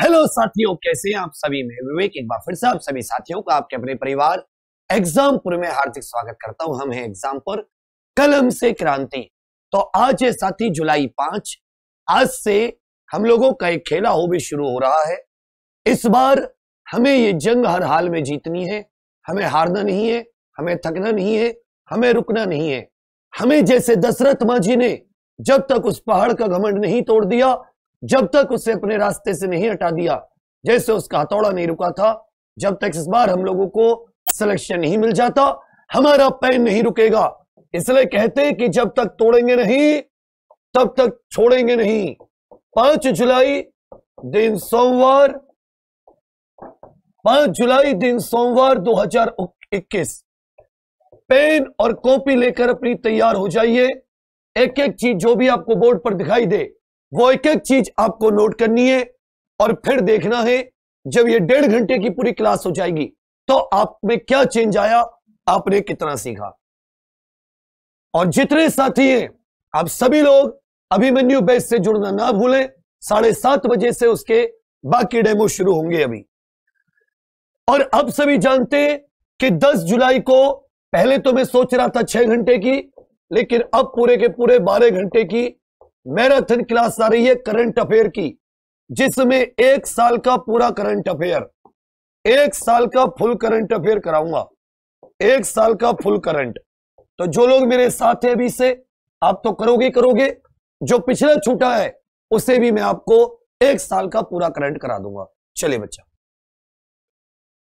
hello साथियों कैसे हैं आप सभी में विवेक एक बार फिर से आप सभी साथियों का आपके अपने परिवार एग्जामपुर में हार्दिक स्वागत करता हूं हम हैं एग्जामपुर कलम से क्रांति तो आज है साथी जुलाई पांच आज से हम लोगों का एक खेला हो भी शुरू हो रहा है इस बार हमें ये जंग हर हाल में जीतनी है हमें हारना नहीं है हमें थकना नहीं है हमें रुकना नहीं है हमें जैसे दशरथ मांझी ने जब तक उस पहाड़ का घमंड नहीं तोड़ दिया जब तक उसे अपने रास्ते से नहीं हटा दिया जैसे उसका हथौड़ा नहीं रुका था जब तक इस बार हम लोगों को सिलेक्शन नहीं मिल जाता हमारा पैन नहीं रुकेगा इसलिए कहते कि जब तक तोड़ेंगे नहीं तब तक छोड़ेंगे नहीं पांच जुलाई दिन सोमवार पांच जुलाई दिन सोमवार 2021 पेन और कॉपी लेकर अपनी तैयार हो जाइए एक एक चीज जो भी आपको बोर्ड पर दिखाई दे वो एक एक चीज आपको नोट करनी है और फिर देखना है जब ये डेढ़ घंटे की पूरी क्लास हो जाएगी तो आप में क्या चेंज आया आपने कितना सीखा और जितने साथी हैं आप सभी लोग अभिमन्यु बेस से जुड़ना ना भूलें साढ़े सात बजे से उसके बाकी डेमो शुरू होंगे अभी और अब सभी जानते हैं कि 10 जुलाई को पहले तो मैं सोच रहा था छह घंटे की लेकिन अब पूरे के पूरे बारह घंटे की मैराथन क्लास आ रही है करंट अफेयर की जिसमें एक साल का पूरा करंट अफेयर एक साल का फुल करंट अफेयर कराऊंगा एक साल का फुल करंट तो जो लोग मेरे साथ हैं अभी से आप तो करोगे करोगे जो पिछला छूटा है उसे भी मैं आपको एक साल का पूरा करंट करा दूंगा चलिए बच्चा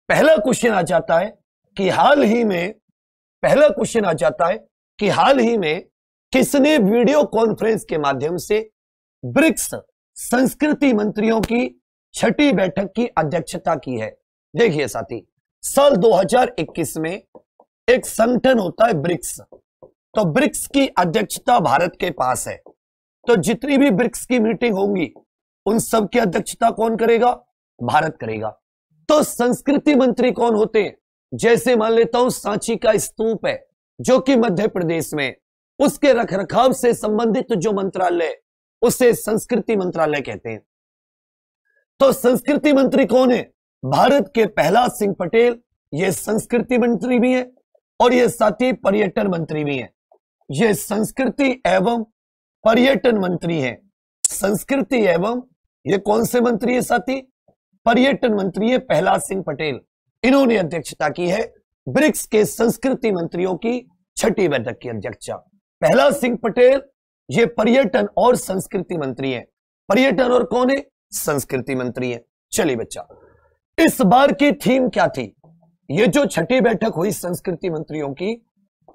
पहला क्वेश्चन आ जाता है कि हाल ही में पहला क्वेश्चन आ जाता है कि हाल ही में किसने वीडियो कॉन्फ्रेंस के माध्यम से ब्रिक्स संस्कृति मंत्रियों की छठी बैठक की अध्यक्षता की है देखिए साथी साल 2021 में एक संगठन होता है ब्रिक्स तो ब्रिक्स की अध्यक्षता भारत के पास है तो जितनी भी ब्रिक्स की मीटिंग होंगी उन सब की अध्यक्षता कौन करेगा भारत करेगा तो संस्कृति मंत्री कौन होते हैं जैसे मान लेता हूं सांची का स्तूप है जो कि मध्य प्रदेश में उसके रख रखाव से संबंधित जो मंत्रालय उसे संस्कृति मंत्रालय कहते हैं तो संस्कृति मंत्री कौन है भारत के प्रहलाद सिंह पटेल ये संस्कृति मंत्री भी है और ये साथ ही पर्यटन मंत्री भी है ये संस्कृति एवं पर्यटन मंत्री है संस्कृति एवं ये कौन से मंत्री है साथी पर्यटन मंत्री है प्रहलाद सिंह पटेल इन्होंने अध्यक्षता की है ब्रिक्स के संस्कृति मंत्रियों की छठी बैठक की अध्यक्षता पहला सिंह पटेल ये पर्यटन और संस्कृति मंत्री है पर्यटन और कौन है संस्कृति मंत्री है चलिए बच्चा इस बार की थीम क्या थी ये जो छठी बैठक हुई संस्कृति मंत्रियों की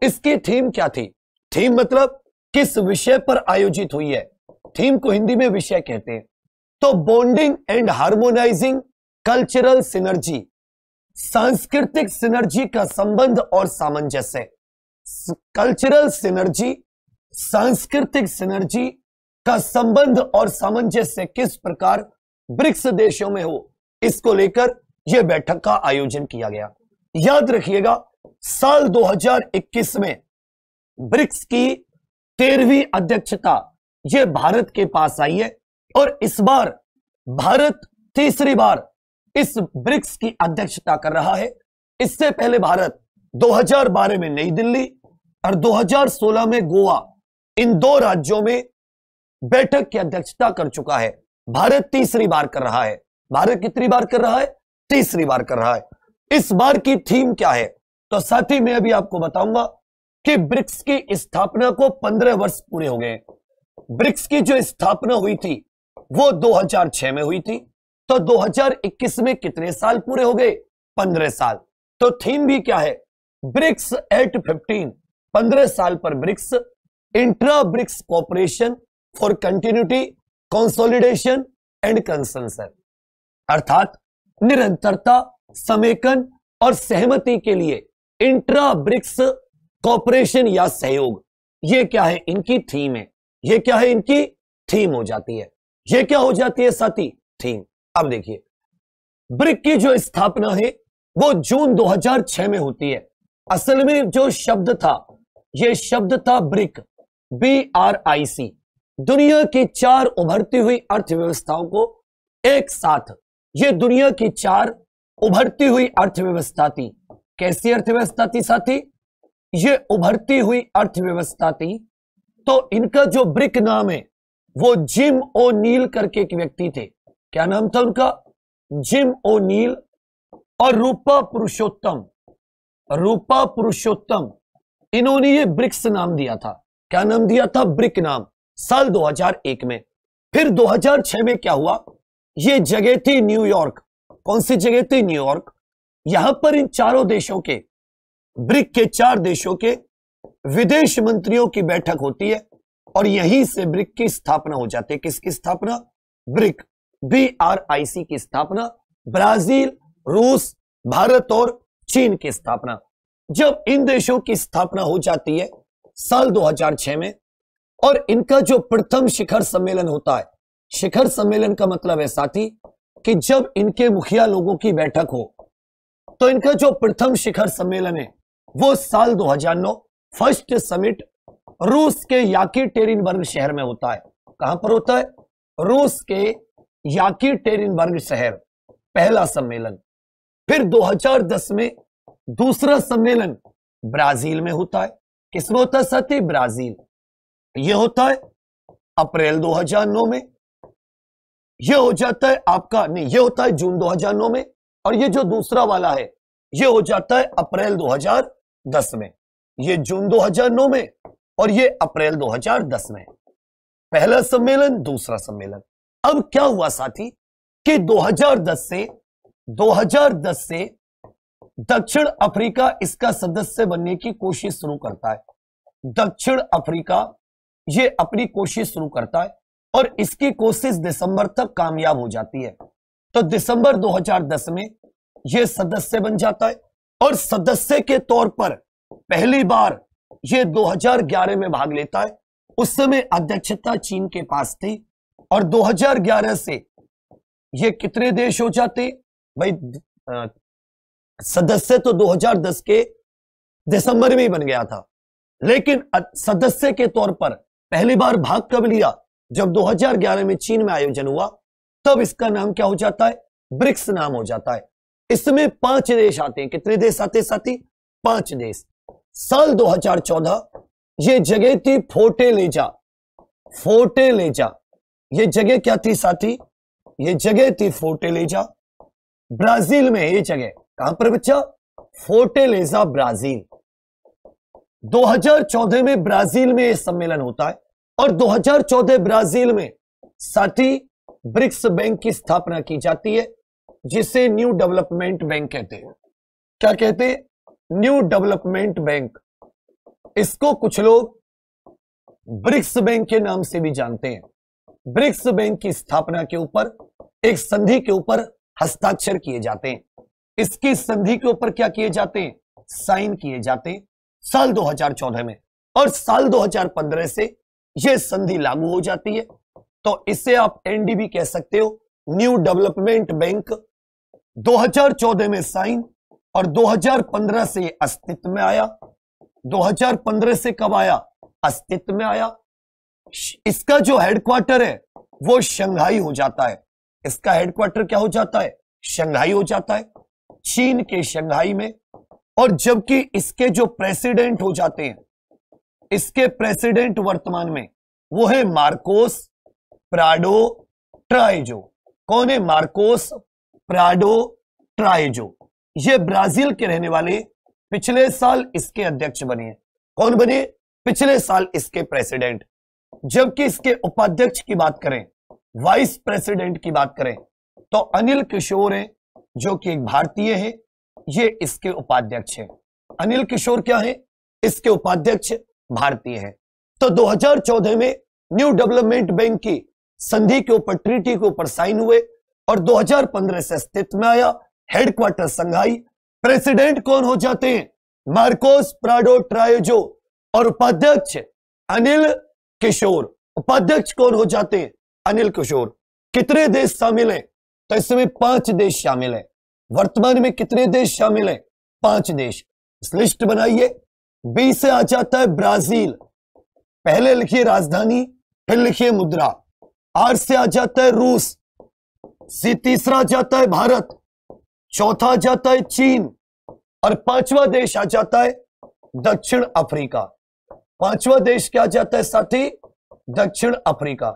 इसकी थीम क्या थी थीम मतलब किस विषय पर आयोजित हुई है थीम को हिंदी में विषय कहते हैं तो bonding and harmonising cultural synergy सांस्कृतिक सिनर्जी का संबंध और सामंजस्य कल्चरल सिनर्जी सांस्कृतिक सिनर्जी का संबंध और सामंजस्य किस प्रकार ब्रिक्स देशों में हो इसको लेकर यह बैठक का आयोजन किया गया याद रखिएगा साल 2021 में ब्रिक्स की तेरहवीं अध्यक्षता यह भारत के पास आई है और इस बार भारत तीसरी बार इस ब्रिक्स की अध्यक्षता कर रहा है इससे पहले भारत 2012 में नई दिल्ली और 2016 में गोवा इन दो राज्यों में बैठक की अध्यक्षता कर चुका है भारत तीसरी बार कर रहा है भारत कितनी बार कर रहा है तीसरी बार कर रहा है इस बार की थीम क्या है तो साथ ही मैं अभी आपको बताऊंगा कि ब्रिक्स की स्थापना को 15 वर्ष पूरे हो गए ब्रिक्स की जो स्थापना हुई थी वो 2006 में हुई थी तो 2021 में कितने साल पूरे हो गए 15 साल तो थीम भी क्या है ब्रिक्स एट फिफ्टीन पंद्रह साल पर BRICS intra BRICS cooperation for continuity consolidation and consensus अर्थात निरंतरता समेकन और सहमति के लिए इंट्रा ब्रिक्स कॉपरेशन या सहयोग ये क्या है इनकी थीम है ये क्या है इनकी थीम हो जाती है ये क्या हो जाती है साथी थीम अब देखिए ब्रिक की जो स्थापना है वो जून 2006 में होती है असल में जो शब्द था ये शब्द था BRIC B R I C दुनिया की चार उभरती हुई अर्थव्यवस्थाओं को एक साथ ये दुनिया की चार उभरती हुई अर्थव्यवस्था थी कैसी अर्थव्यवस्था थी साथी ये उभरती हुई अर्थव्यवस्था थी तो इनका जो ब्रिक नाम है वो जिम ओ नील करके एक व्यक्ति थे क्या नाम था उनका जिम ओ नील और रूपा पुरुषोत्तम रूपा पुरुषोत्तम इन्होंने ये ब्रिक्स नाम दिया था क्या नाम दिया था ब्रिक नाम साल 2001 में फिर 2006 में क्या हुआ ये जगह थी न्यूयॉर्क कौन सी जगह थी न्यूयॉर्क यहां पर इन चारों देशों के ब्रिक के चार देशों के विदेश मंत्रियों की बैठक होती है और यहीं से ब्रिक की स्थापना हो जाती है किसकी स्थापना BRIC B R I C की स्थापना ब्राजील रूस भारत और चीन की स्थापना जब इन देशों की स्थापना हो जाती है साल 2006 में और इनका जो प्रथम शिखर सम्मेलन होता है शिखर सम्मेलन का मतलब है साथी कि जब इनके मुखिया लोगों की बैठक हो तो इनका जो प्रथम शिखर सम्मेलन है वो साल 2009 फर्स्ट समिट रूस के याकी टेरिनबर्ग शहर में होता है कहां पर होता है रूस के याकी टेरिनबर्ग शहर पहला सम्मेलन फिर 2010 में दूसरा सम्मेलन ब्राजील में होता है किसमें होता है साथी ब्राजील यह होता है अप्रैल 2009 में यह हो जाता है आपका नहीं यह होता है जून 2009 में और यह जो दूसरा वाला है यह हो जाता है अप्रैल 2010 में यह जून 2009 में और यह अप्रैल 2010 में पहला सम्मेलन दूसरा सम्मेलन अब क्या हुआ साथी कि 2010 से 2010 से दक्षिण अफ्रीका इसका सदस्य बनने की कोशिश शुरू करता है दक्षिण अफ्रीका ये अपनी कोशिश शुरू करता है और इसकी कोशिश दिसंबर तक कामयाब हो जाती है तो दिसंबर 2010 में यह सदस्य बन जाता है और सदस्य के तौर पर पहली बार यह 2011 में भाग लेता है उस समय अध्यक्षता चीन के पास थी और 2011 से यह कितने देश हो जाते भाई सदस्य तो 2010 के दिसंबर में ही बन गया था लेकिन सदस्य के तौर पर पहली बार भाग कब लिया जब 2011 में चीन में आयोजन हुआ तब इसका नाम क्या हो जाता है ब्रिक्स नाम हो जाता है इसमें पांच देश आते हैं कितने देश आते साथी पांच देश साल 2014 ये जगह थी फोटे लेजा फोटे लेजा ये जगह क्या थी साथी ये जगह थी फोटे लेजा ब्राजील में ये जगह कहां पर बच्चा फोर्टेलेजा ब्राजील 2014 में ब्राजील में यह सम्मेलन होता है और 2014 ब्राजील में साथी ब्रिक्स बैंक की स्थापना की जाती है जिसे न्यू डेवलपमेंट बैंक कहते हैं क्या कहते हैं न्यू डेवलपमेंट बैंक इसको कुछ लोग ब्रिक्स बैंक के नाम से भी जानते हैं ब्रिक्स बैंक की स्थापना के ऊपर एक संधि के ऊपर हस्ताक्षर किए जाते हैं इसकी संधि के ऊपर क्या किए जाते हैं साइन किए जाते हैं साल 2014 में और साल 2015 से यह संधि लागू हो जाती है तो इसे आप एनडीबी कह सकते हो न्यू डेवलपमेंट बैंक 2014 में साइन और 2015 से अस्तित्व में आया 2015 से कब आया अस्तित्व में आया इसका जो हेडक्वार्टर है वो शंघाई हो जाता है इसका हेडक्वार्टर क्या हो जाता है शंघाई हो जाता है चीन के शंघाई में और जबकि इसके जो प्रेसिडेंट हो जाते हैं इसके प्रेसिडेंट वर्तमान में वो है मार्कोस प्राडो ट्राइजो कौन है मार्कोस प्राडो ट्राइजो ये ब्राजील के रहने वाले पिछले साल इसके अध्यक्ष बने हैं कौन बने पिछले साल इसके प्रेसिडेंट जबकि इसके उपाध्यक्ष की बात करें वाइस प्रेसिडेंट की बात करें तो अनिल किशोर है जो कि एक भारतीय है ये इसके उपाध्यक्ष है अनिल किशोर क्या है इसके उपाध्यक्ष भारतीय है तो 2014 में न्यू डेवलपमेंट बैंक की संधि के ऊपर ट्रीटी के ऊपर साइन हुए और 2015 से अस्तित्व में आया हेडक्वार्टर संघाई प्रेसिडेंट कौन हो जाते हैं मार्कोस प्राडो ट्रायोजो और उपाध्यक्ष अनिल किशोर उपाध्यक्ष कौन हो जाते हैं अनिल किशोर कितने देश शामिल हैं तो इसमें पांच देश शामिल हैं वर्तमान में कितने देश शामिल हैं पांच देश इस लिस्ट बनाइए बी से आ जाता है ब्राजील पहले लिखिए राजधानी फिर लिखिए मुद्रा आर से आ जाता है रूस सी तीसरा जाता है भारत चौथा जाता है चीन और पांचवा देश आ जाता है दक्षिण अफ्रीका पांचवा देश क्या जाता है साथी दक्षिण अफ्रीका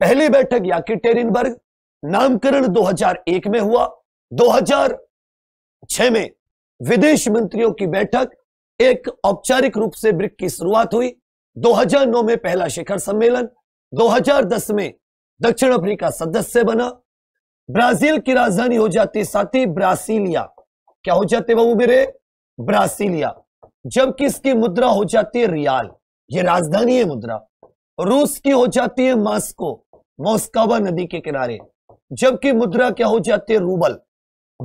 पहली बैठक याकिटेरिनबर्ग नामकरण 2001 में हुआ 2006 में विदेश मंत्रियों की बैठक एक औपचारिक रूप से ब्रिक की शुरुआत हुई 2009 में पहला शिखर सम्मेलन 2010 में दक्षिण अफ्रीका सदस्य बना ब्राजील की राजधानी हो जाती साथी ब्रासिलिया क्या हो जाते बाबू मेरे ब्रासिलिया जबकि इसकी मुद्रा हो जाती है रियाल ये राजधानी है मुद्रा रूस की हो जाती है मास्को मोस्कावा नदी के किनारे जबकि मुद्रा क्या हो जाती है रूबल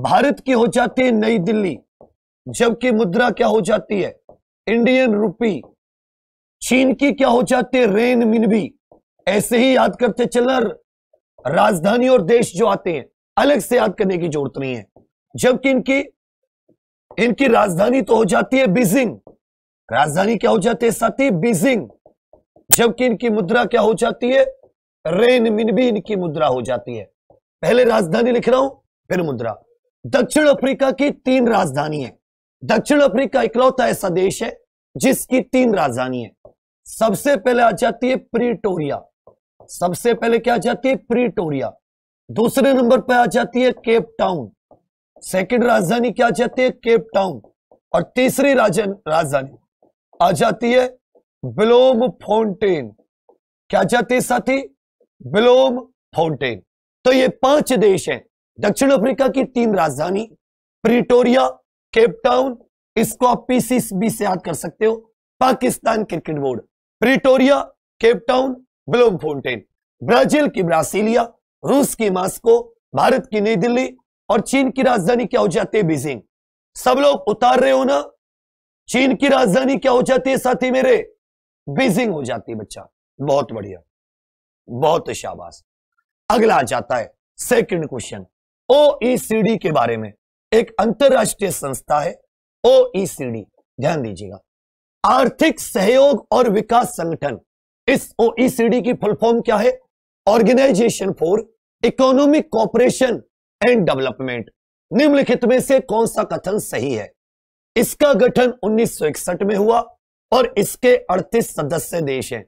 भारत की हो जाती है नई दिल्ली जबकि मुद्रा क्या हो जाती है इंडियन रुपी चीन की क्या हो जाती है रेन मिनबी ऐसे ही याद करते चलना राजधानी और देश जो आते हैं अलग से याद करने की जरूरत नहीं है जबकि इनकी इनकी राजधानी तो हो जाती है बीजिंग राजधानी क्या हो जाती है साथी बीजिंग जबकि इनकी मुद्रा क्या हो जाती है रेन मिनबी इनकी मुद्रा हो जाती है पहले राजधानी लिख रहा हूं फिर मुद्रा दक्षिण अफ्रीका की तीन राजधानी है दक्षिण अफ्रीका इकलौता ऐसा देश है जिसकी तीन राजधानी है सबसे पहले आ जाती है प्रीटोरिया सबसे पहले क्या आ जाती है प्रीटोरिया दूसरे नंबर पर आ जाती है केप टाउन सेकेंड राजधानी क्या आ जाती है केप टाउन और तीसरी राजधानी आ जाती है बिलोम फाउंटेन क्या जाती है साथी बिलोम फाउंटेन तो ये पांच देश हैं दक्षिण अफ्रीका की तीन राजधानी प्रिटोरिया केपटाउन इसको आप पीसीबी से याद कर सकते हो Pakistan cricket board Pretoria Cape Town Bloemfontein Brazil की ब्रासिलिया रूस की मास्को भारत की नई दिल्ली और चीन की राजधानी क्या हो जाती है बीजिंग सब लोग उतार रहे हो ना चीन की राजधानी क्या हो जाती है साथी मेरे बीजिंग हो जाती है बच्चा बहुत बढ़िया बहुत शाबाश अगला आ जाता है सेकंड क्वेश्चन ओईसीडी e के बारे में एक अंतरराष्ट्रीय संस्था है ओईसीडी e ध्यान दीजिएगा आर्थिक सहयोग और विकास संगठन इस ओईसीडी e की फुल फॉर्म क्या है organisation for economic cooperation and development निम्नलिखित में से कौन सा कथन सही है इसका गठन 1961 में हुआ और इसके 38 सदस्य देश हैं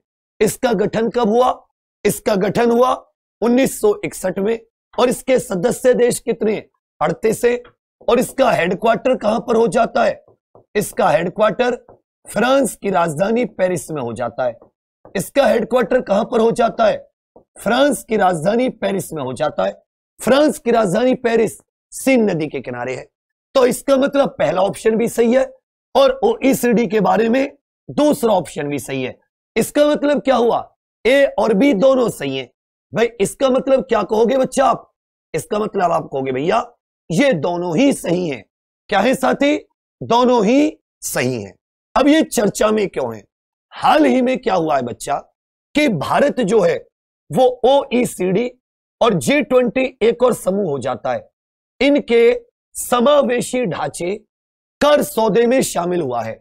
इसका गठन कब हुआ इसका गठन हुआ 1961 में और इसके सदस्य देश कितने अड़तीस है और इसका हेडक्वार्टर कहां पर हो जाता है इसका हेडक्वार्टर फ्रांस की राजधानी पेरिस में हो जाता है इसका हेडक्वार्टर कहां पर हो जाता है फ्रांस की राजधानी पेरिस में हो जाता है फ्रांस की राजधानी पेरिस सीन नदी के किनारे है तो इसका मतलब पहला ऑप्शन भी सही है और ओईसीडी e के बारे में दूसरा ऑप्शन भी सही है इसका मतलब क्या हुआ ए और बी दोनों सही है भाई इसका मतलब क्या कहोगे बच्चा आप इसका मतलब आप कहोगे भैया ये दोनों ही सही हैं क्या है साथी दोनों ही सही हैं अब ये चर्चा में क्यों है हाल ही में क्या हुआ है बच्चा कि भारत जो है वो डी e और जी ट्वेंटी एक और समूह हो जाता है इनके समावेशी ढांचे कर सौदे में शामिल हुआ है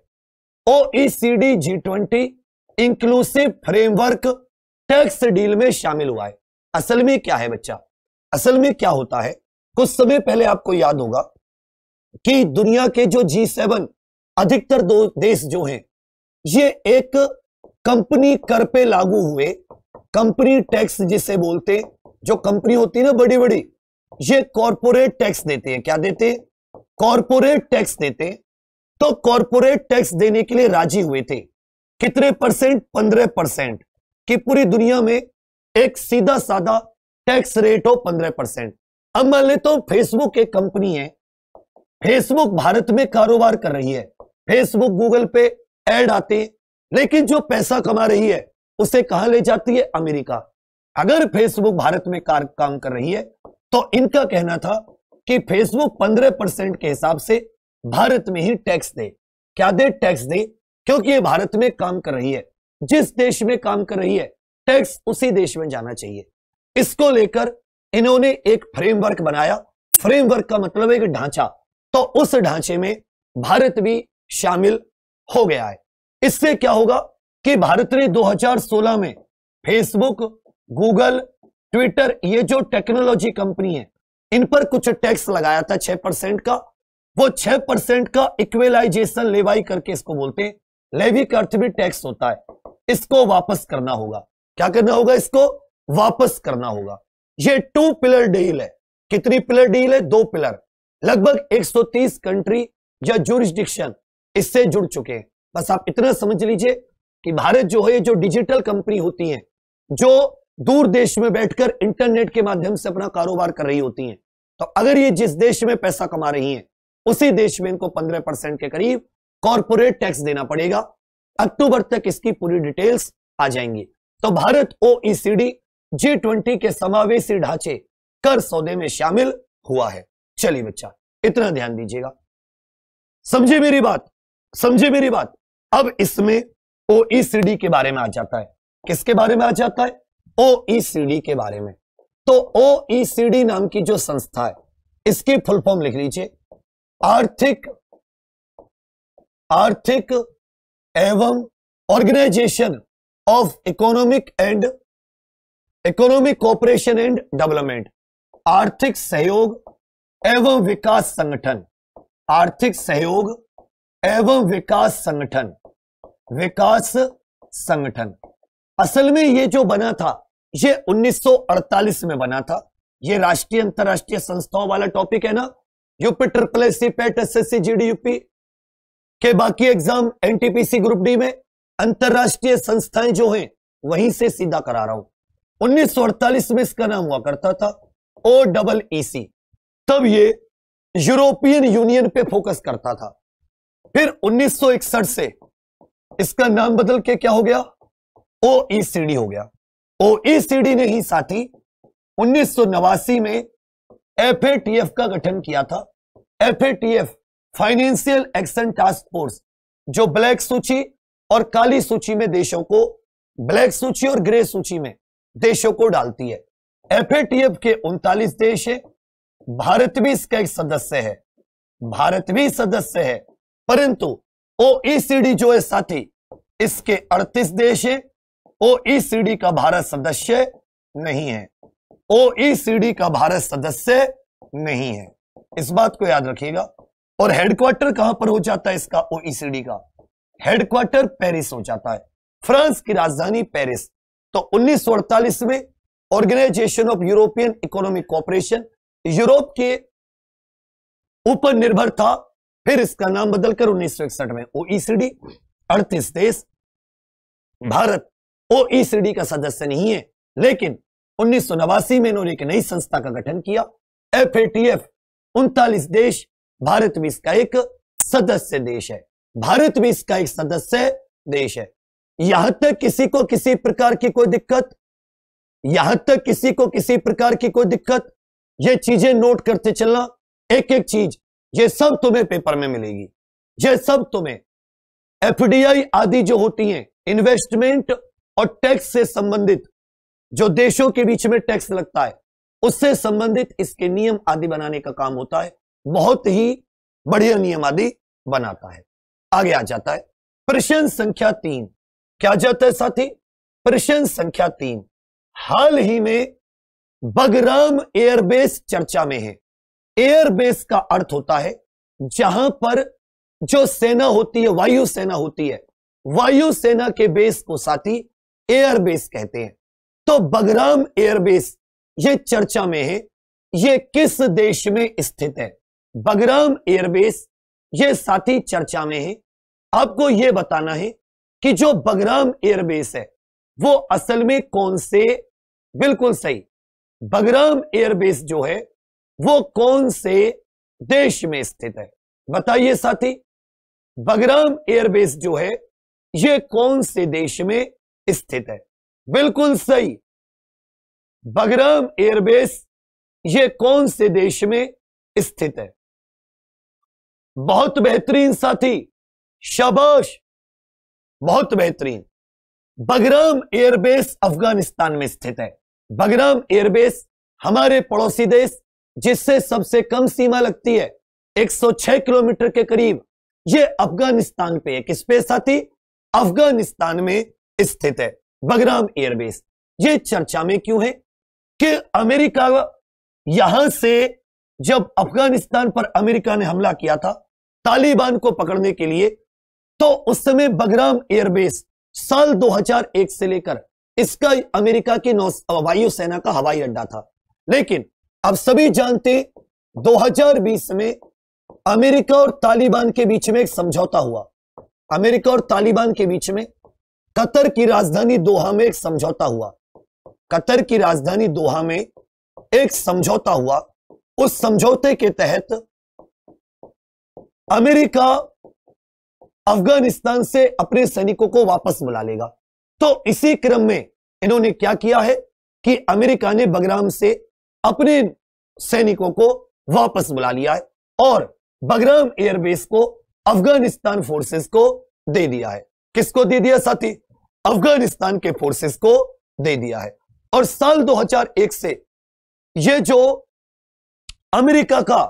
D G e twenty inclusive framework tax deal में शामिल हुआ है असल में क्या है बच्चा असल में क्या होता है कुछ समय पहले आपको याद होगा कि दुनिया के जो जी सेवन अधिकतर दो देश जो हैं ये एक कंपनी कर पे लागू हुए कंपनी टैक्स जिसे बोलते जो कंपनी होती है ना बड़ी बड़ी ये कॉरपोरेट टैक्स देते हैं क्या देते हैं कॉरपोरेट टैक्स देते हैं तो कॉरपोरेट टैक्स देने के लिए राजी हुए थे कितने परसेंट पंद्रह परसेंट कि पूरी दुनिया में एक सीधा साधा टैक्स रेट हो पंद्रह परसेंट अब मान ले तो फेसबुक एक कंपनी है फेसबुक भारत में कारोबार कर रही है फेसबुक गूगल पे एड आते हैं लेकिन जो पैसा कमा रही है उसे कहा ले जाती है अमेरिका अगर फेसबुक भारत में कार, काम कर रही है तो इनका कहना था कि फेसबुक 15 परसेंट के हिसाब से भारत में ही टैक्स दे क्या दे टैक्स दे क्योंकि ये भारत में काम कर रही है जिस देश में काम कर रही है टैक्स उसी देश में जाना चाहिए इसको लेकर इन्होंने एक फ्रेमवर्क बनाया फ्रेमवर्क का मतलब एक ढांचा तो उस ढांचे में भारत भी शामिल हो गया है इससे क्या होगा कि भारत ने 2016 में फेसबुक गूगल ट्विटर ये जो टेक्नोलॉजी कंपनी है इन पर कुछ टैक्स लगाया था छह परसेंट का वो छह परसेंट का इक्वेलाइजेशन लेवाई करके इसको बोलते हैं लेवी का अर्थ भी टैक्स होता है इसको वापस करना होगा क्या करना होगा इसको वापस करना होगा ये टू पिलर डील है कितनी पिलर डील है दो पिलर लगभग 130 कंट्री या जुरिस्डिक्शन इससे जुड़ चुके हैं बस आप इतना समझ लीजिए कि भारत जो है जो डिजिटल कंपनी होती है जो दूर देश में बैठकर इंटरनेट के माध्यम से अपना कारोबार कर रही होती हैं तो अगर ये जिस देश में पैसा कमा रही हैं उसी देश में इनको 15 परसेंट के करीब कॉरपोरेट टैक्स देना पड़ेगा अक्टूबर तक इसकी पूरी डिटेल्स आ जाएंगी तो भारत ओईसीडी जी ट्वेंटी के समावेशी ढांचे कर सौदे में शामिल हुआ है चलिए बच्चा इतना ध्यान दीजिएगा समझे मेरी बात समझे मेरी बात अब इसमें ओईसीडी e के बारे में आ जाता है किसके बारे में आ जाता है ओईसीडी e के बारे में तो ओईसीडी e नाम की जो संस्था है इसकी फुल फॉर्म लिख लीजिए आर्थिक आर्थिक एवं organisation of economic and economic cooperation and development आर्थिक सहयोग एवं विकास संगठन आर्थिक सहयोग एवं विकास संगठन विकास संगठन असल में ये जो बना था ये 1948 में बना था ये राष्ट्रीय अंतरराष्ट्रीय संस्थाओं वाला टॉपिक है ना UP triple S C PET S S C G UP के बाकी एग्जाम एनटीपीसी ग्रुप डी में अंतरराष्ट्रीय संस्थाएं जो हैं वहीं से सीधा करा रहा हूं 1948 में इसका नाम हुआ करता था ओ डबल ई सी तब ये यूरोपियन यूनियन पे फोकस करता था फिर 1961 से इसका नाम बदल के क्या हो गया डी e हो गया डी e ने ही साथी उन्नीस में एफ का गठन किया था F financial action task force जो ब्लैक सूची और काली सूची में देशों को ब्लैक सूची और ग्रे सूची में देशों को डालती है एफ के उनतालीस देश है भारत भी इसका एक सदस्य है भारत भी सदस्य है परंतु ओईसीडी जो है साथी इसके 38 देश है ओईसीडी का भारत सदस्य नहीं है ओईसीडी का भारत सदस्य नहीं है इस बात को याद रखिएगा और हेडक्वार्टर कहां पर हो जाता है इसका ओईसीडी का हेडक्वार्टर पेरिस हो जाता है फ्रांस की राजधानी पेरिस तो 1948 में organisation of European economic cooperation Europe के ऊपर निर्भर था फिर इसका नाम बदलकर उन्नीस में ओईसीडी e 38 देश भारत ओईसीडी e का सदस्य नहीं है लेकिन उन्नीस में इन्होंने एक नई संस्था का गठन किया एफ ए टी एफ उनतालीस देश भारत भी इसका एक सदस्य देश है भारत भी इसका एक सदस्य देश है यहां तक किसी को किसी प्रकार की कोई दिक्कत यहां तक किसी को किसी प्रकार की कोई दिक्कत ये चीजें नोट करते चलना एक एक चीज ये सब तुम्हें पेपर में मिलेगी ये सब तुम्हें एफडीआई आदि जो होती हैं इन्वेस्टमेंट और टैक्स से संबंधित जो देशों के बीच में टैक्स लगता है उससे संबंधित इसके नियम आदि बनाने का काम होता है बहुत ही बढ़िया नियम आदि बनाता है आगे आ जाता है प्रश्न संख्या तीन क्या जाता है साथी प्रश्न संख्या तीन हाल ही में बगराम एयरबेस चर्चा में है एयरबेस का अर्थ होता है जहां पर जो सेना होती है वायु सेना होती है वायु सेना के बेस को साथी एयरबेस कहते हैं तो बगराम एयरबेस ये चर्चा में है ये किस देश में स्थित है बगराम एयरबेस ये साथी चर्चा में है आपको यह बताना है कि जो बगराम एयरबेस है वो असल में कौन से बिल्कुल सही बगराम एयरबेस जो है वो कौन से देश में स्थित है बताइए साथी बगराम एयरबेस जो है ये कौन से देश में स्थित है बिल्कुल सही बगराम एयरबेस ये कौन से देश में स्थित है बहुत बेहतरीन साथी शाबाश बहुत बेहतरीन बगराम एयरबेस अफगानिस्तान में स्थित है बगराम एयरबेस हमारे पड़ोसी देश जिससे सबसे कम सीमा लगती है 106 किलोमीटर के करीब यह अफगानिस्तान पे किस स्पेस साथी अफगानिस्तान में स्थित है बगराम एयरबेस ये चर्चा में क्यों है कि अमेरिका यहां से जब अफगानिस्तान पर अमेरिका ने हमला किया था तालिबान को पकड़ने के लिए तो उस समय बगराम एयरबेस साल 2001 से लेकर इसका अमेरिका की वायुसेना का हवाई अड्डा था लेकिन अब सभी जानते 2020 में अमेरिका और तालिबान के बीच में एक समझौता हुआ अमेरिका और तालिबान के बीच में कतर की राजधानी दोहा में एक समझौता हुआ कतर की राजधानी दोहा में एक समझौता हुआ उस समझौते के तहत अमेरिका अफगानिस्तान से अपने सैनिकों को वापस बुला लेगा तो इसी क्रम में इन्होंने क्या किया है कि अमेरिका ने बगराम से अपने सैनिकों को वापस बुला लिया है और बगराम एयरबेस को अफगानिस्तान फोर्सेस को दे दिया है किसको दे दिया साथी अफगानिस्तान के फोर्सेस को दे दिया है और साल 2001 से यह जो अमेरिका का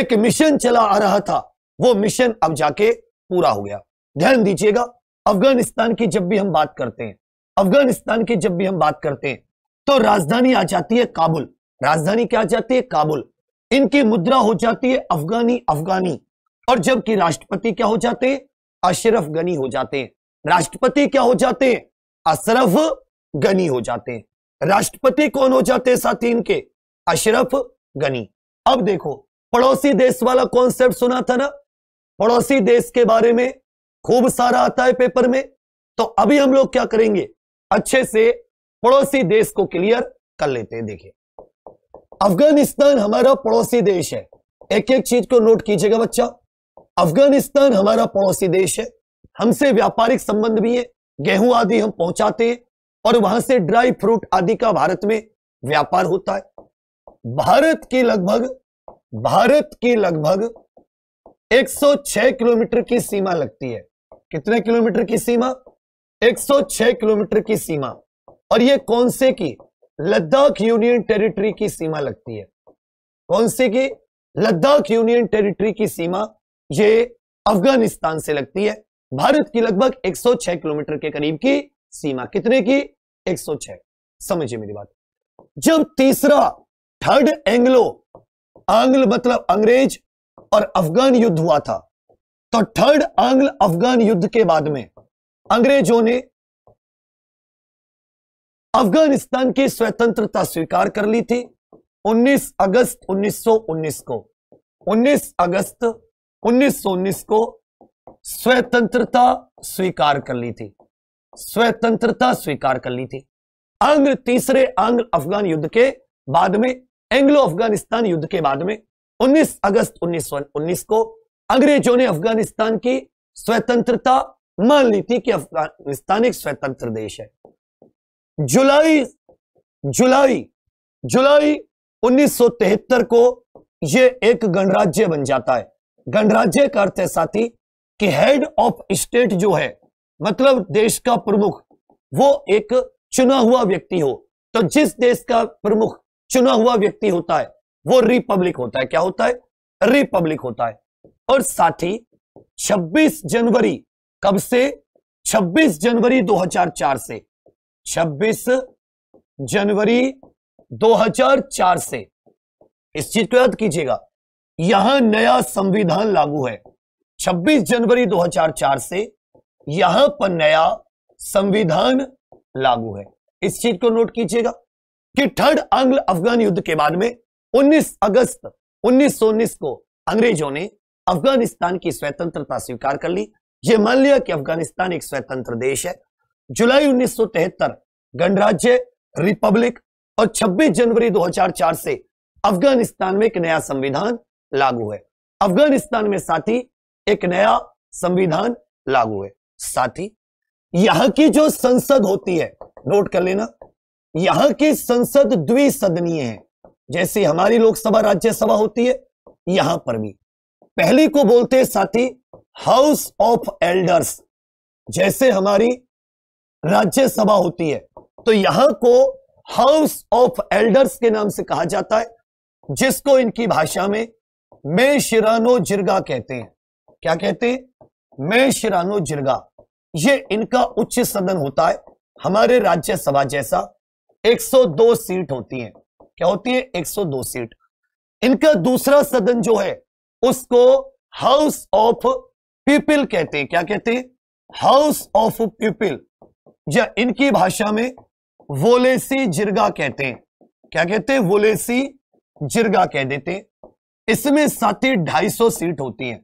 एक मिशन चला आ रहा था वो मिशन अब जाके पूरा हो गया ध्यान दीजिएगा अफगानिस्तान की जब भी हम बात करते हैं अफगानिस्तान की जब भी हम बात करते हैं तो राजधानी आ जाती है काबुल राजधानी क्या आ जाती है काबुल इनकी मुद्रा हो जाती है अफगानी अफगानी और जबकि राष्ट्रपति क्या हो जाते हैं अशरफ गनी हो जाते हैं राष्ट्रपति क्या हो जाते हैं अशरफ गनी हो जाते हैं राष्ट्रपति कौन हो जाते हैं साथी इनके अशरफ गनी अब देखो पड़ोसी देश वाला कॉन्सेप्ट सुना था ना पड़ोसी देश के बारे में खूब सारा आता है पेपर में तो अभी हम लोग क्या करेंगे अच्छे से पड़ोसी देश को क्लियर कर लेते हैं देखिए अफगानिस्तान हमारा पड़ोसी देश है एक एक चीज को नोट कीजिएगा बच्चा अफगानिस्तान हमारा पड़ोसी देश है हमसे व्यापारिक संबंध भी है गेहूं आदि हम पहुंचाते हैं और वहां से ड्राई फ्रूट आदि का भारत में व्यापार होता है भारत की लगभग भारत की लगभग 106 किलोमीटर की सीमा लगती है कितने किलोमीटर की सीमा 106 किलोमीटर की सीमा और ये कौन से की लद्दाख यूनियन टेरिटरी की सीमा लगती है कौन से की लद्दाख यूनियन टेरिटरी की सीमा ये अफगानिस्तान से लगती है भारत की लगभग 106 किलोमीटर के करीब की सीमा कितने की 106 समझिए मेरी बात जब तीसरा थर्ड एंग्लो आंग्ल मतलब अंग्रेज और अफगान युद्ध हुआ था तो थर्ड आंग्ल अफगान युद्ध के बाद में अंग्रेजों ने अफगानिस्तान की स्वतंत्रता स्वीकार कर ली थी 19 अगस्त 1919 को 19 अगस्त 1919 को स्वतंत्रता स्वीकार कर ली थी स्वतंत्रता स्वीकार कर ली थी आंग्ल तीसरे आंग्ल अफगान युद्ध के बाद में एंग्लो अफगानिस्तान युद्ध के बाद में 19 अगस्त 1919 को अंग्रेजों ने अफगानिस्तान की स्वतंत्रता मान ली थी कि अफगानिस्तान एक स्वतंत्र देश है जुलाई जुलाई जुलाई 1973 को यह एक गणराज्य बन जाता है गणराज्य का अर्थ है साथी कि हेड ऑफ स्टेट जो है मतलब देश का प्रमुख वो एक चुना हुआ व्यक्ति हो तो जिस देश का प्रमुख चुना हुआ व्यक्ति होता है वो रिपब्लिक होता है क्या होता है रिपब्लिक होता है और साथ ही 26 जनवरी कब से 26 जनवरी 2004 से 26 जनवरी 2004 से इस चीज को याद कीजिएगा यहां नया संविधान लागू है 26 जनवरी 2004 से यहां पर नया संविधान लागू है इस चीज को नोट कीजिएगा कि थर्ड आंग्ल अफगान युद्ध के बाद में 19 अगस्त 1919 को अंग्रेजों ने अफगानिस्तान की स्वतंत्रता स्वीकार कर ली ये मान लिया कि अफगानिस्तान एक स्वतंत्र देश है जुलाई 1973 गणराज्य रिपब्लिक और 26 जनवरी 2004 से अफगानिस्तान में एक नया संविधान लागू है अफगानिस्तान में साथ ही एक नया संविधान लागू है साथ ही यहां की जो संसद होती है नोट कर लेना यहां की संसद द्विसदनीय है जैसे हमारी लोकसभा राज्यसभा होती है यहां पर भी पहली को बोलते हैं साथी हाउस ऑफ एल्डर्स जैसे हमारी राज्यसभा होती है तो यहां को हाउस ऑफ एल्डर्स के नाम से कहा जाता है जिसको इनकी भाषा में मैं शिरानो जिरगा कहते हैं क्या कहते हैं मैं शिरानो जिरगा ये इनका उच्च सदन होता है हमारे राज्यसभा जैसा 102 सीट होती है क्या होती है 102 सीट इनका दूसरा सदन जो है उसको हाउस ऑफ पीपल कहते हैं क्या कहते हैं हाउस ऑफ पीपल या इनकी भाषा में वोलेसी जिरगा कहते हैं क्या कहते हैं वोलेसी जिरगा कह देते हैं इसमें ढाई सौ सीट होती है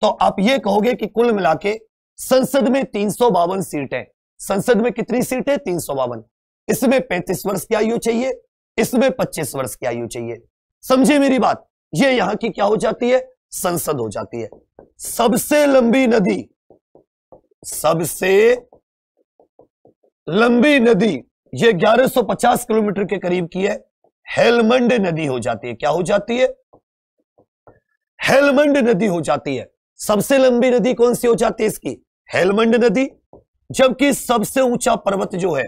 तो आप ये कहोगे कि कुल मिला के संसद में तीन सीट है संसद में कितनी सीट है तीन इसमें 35 वर्ष की आयु चाहिए इसमें 25 वर्ष की आयु चाहिए समझे मेरी बात ये यहां की क्या हो जाती है संसद हो जाती है सबसे लंबी नदी सबसे लंबी नदी ये 1150 किलोमीटर के करीब की है हेलमंड नदी हो जाती है क्या हो जाती है हेलमंड नदी हो जाती है सबसे लंबी नदी कौन सी हो जाती है इसकी हेलमंड नदी जबकि सबसे ऊंचा पर्वत जो है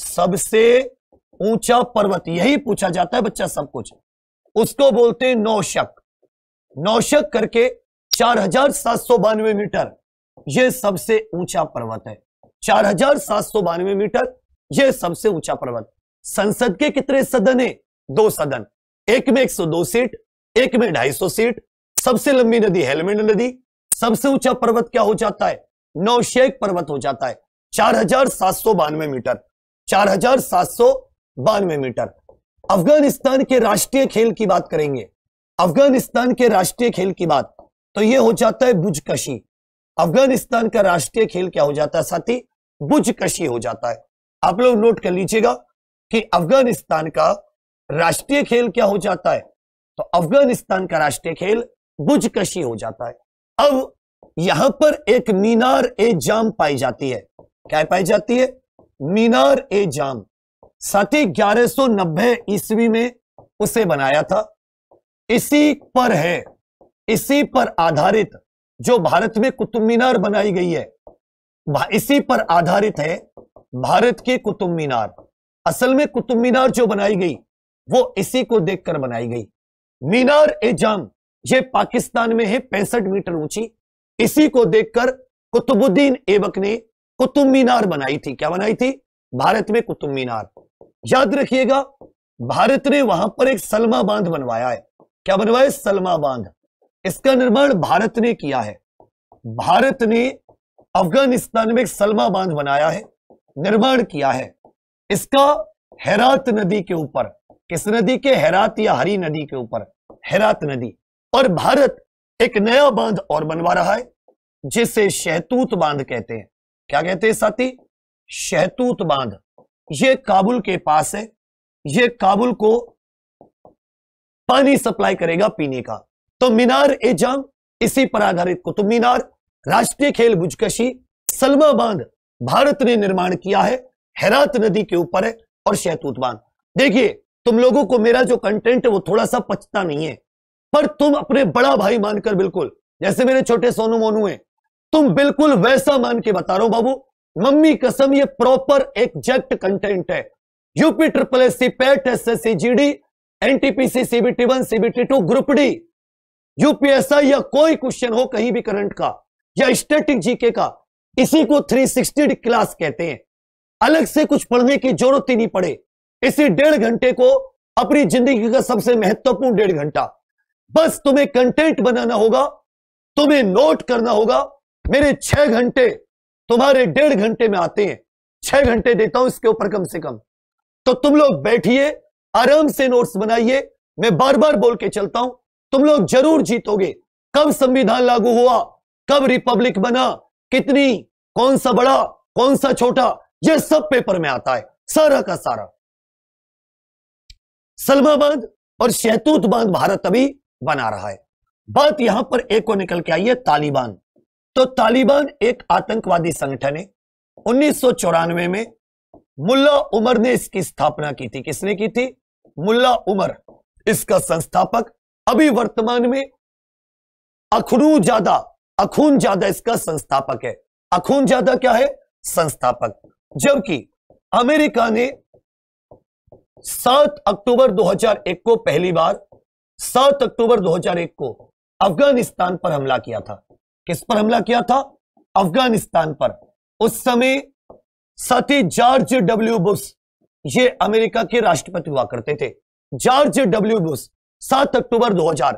सबसे ऊंचा पर्वत यही पूछा जाता है बच्चा सब कुछ उसको बोलते हैं नौशक नौशक करके चार हजार सात सौ बानवे मीटर यह सबसे ऊंचा पर्वत है चार हजार सात सौ बानवे मीटर यह सबसे ऊंचा पर्वत संसद के कितने सदन है दो सदन एक में एक सौ दो सीट एक में ढाई सौ सीट सबसे लंबी नदी हेलमेट नदी सबसे ऊंचा पर्वत क्या हो जाता है नौशेक पर्वत हो जाता है चार हजार सात सौ बानवे मीटर चार हजार सात सौ बानवे मीटर अफगानिस्तान के राष्ट्रीय खेल की बात करेंगे अफगानिस्तान के राष्ट्रीय खेल की बात तो यह हो जाता है बुजकशी अफगानिस्तान का राष्ट्रीय खेल क्या हो जाता है साथी बुजकशी हो जाता है आप लोग नोट कर लीजिएगा कि अफगानिस्तान का राष्ट्रीय खेल क्या हो जाता है तो अफगानिस्तान का राष्ट्रीय खेल बुजकशी हो जाता है अब यहां पर एक मीनार ए जाम पाई जाती है क्या पाई जाती है मीनार ए जाम साथ ही ग्यारह ईस्वी में उसे बनाया था इसी पर है इसी पर आधारित जो भारत में कुतुब मीनार बनाई गई है इसी पर आधारित है भारत की कुतुब मीनार असल में कुतुब मीनार जो बनाई गई वो इसी को देखकर बनाई गई मीनार ए जंग ये पाकिस्तान में है पैंसठ मीटर ऊंची इसी को देखकर कुतुबुद्दीन एबक ने कुतुब मीनार बनाई थी क्या बनाई थी भारत में कुतुब मीनार याद रखिएगा भारत ने वहां पर एक सलमा बांध बनवाया है क्या बनवाया सलमा बांध इसका निर्माण भारत ने किया है भारत ने अफगानिस्तान में एक सलमा बांध बनाया है निर्माण किया है इसका हेरात नदी के ऊपर किस नदी के हेरात या हरी नदी के ऊपर हेरात नदी और भारत एक नया बांध और बनवा रहा है जिसे शहतूत बांध कहते हैं क्या कहते हैं साथी शहतूत बांध ये काबुल के पास है ये काबुल को पानी सप्लाई करेगा पीने का तो मीनार ए जाम इसी पर आधारित को तो मीनार राष्ट्रीय खेल बुजकशी सलमा बांध भारत ने निर्माण किया है हेरात नदी के ऊपर है और शहतूत बांध देखिए तुम लोगों को मेरा जो कंटेंट है वो थोड़ा सा पचता नहीं है पर तुम अपने बड़ा भाई मानकर बिल्कुल जैसे मेरे छोटे सोनू मोनू है तुम बिल्कुल वैसा मान के बता रहा हूं बाबू मम्मी कसम ये प्रॉपर एग्जैक्ट कंटेंट है UP triple S C PET S S C G D NTPC CBT one CBT two group D UPSI या कोई क्वेश्चन हो कहीं भी करंट का या स्टेटिक जीके का इसी को 360 क्लास कहते हैं अलग से कुछ पढ़ने की जरूरत ही नहीं पड़े इसी डेढ़ घंटे को अपनी जिंदगी का सबसे महत्वपूर्ण डेढ़ घंटा बस तुम्हें कंटेंट बनाना होगा तुम्हें नोट करना होगा मेरे छह घंटे तुम्हारे डेढ़ घंटे में आते हैं छह घंटे देता हूं इसके ऊपर कम से कम तो तुम लोग बैठिए आराम से नोट्स बनाइए मैं बार बार बोल के चलता हूं तुम लोग जरूर जीतोगे कब संविधान लागू हुआ कब रिपब्लिक बना कितनी कौन सा बड़ा कौन सा छोटा यह सब पेपर में आता है सारा का सारा सलमा बांध और शहतूत बांध भारत अभी बना रहा है बात यहां पर एक को निकल के आई है तालिबान तो तालिबान एक आतंकवादी संगठन है उन्नीस में मुल्ला उमर ने इसकी स्थापना की थी किसने की थी मुल्ला उमर इसका संस्थापक अभी वर्तमान में अखरू जादा अखून जादा इसका संस्थापक है अखून जादा क्या है संस्थापक जबकि अमेरिका ने 7 अक्टूबर 2001 को पहली बार 7 अक्टूबर 2001 को अफगानिस्तान पर हमला किया था किस पर हमला किया था अफगानिस्तान पर उस समय साथी जॉर्ज डब्ल्यू बुश ये अमेरिका के राष्ट्रपति हुआ करते थे जॉर्ज डब्ल्यू बुश सात अक्टूबर 2000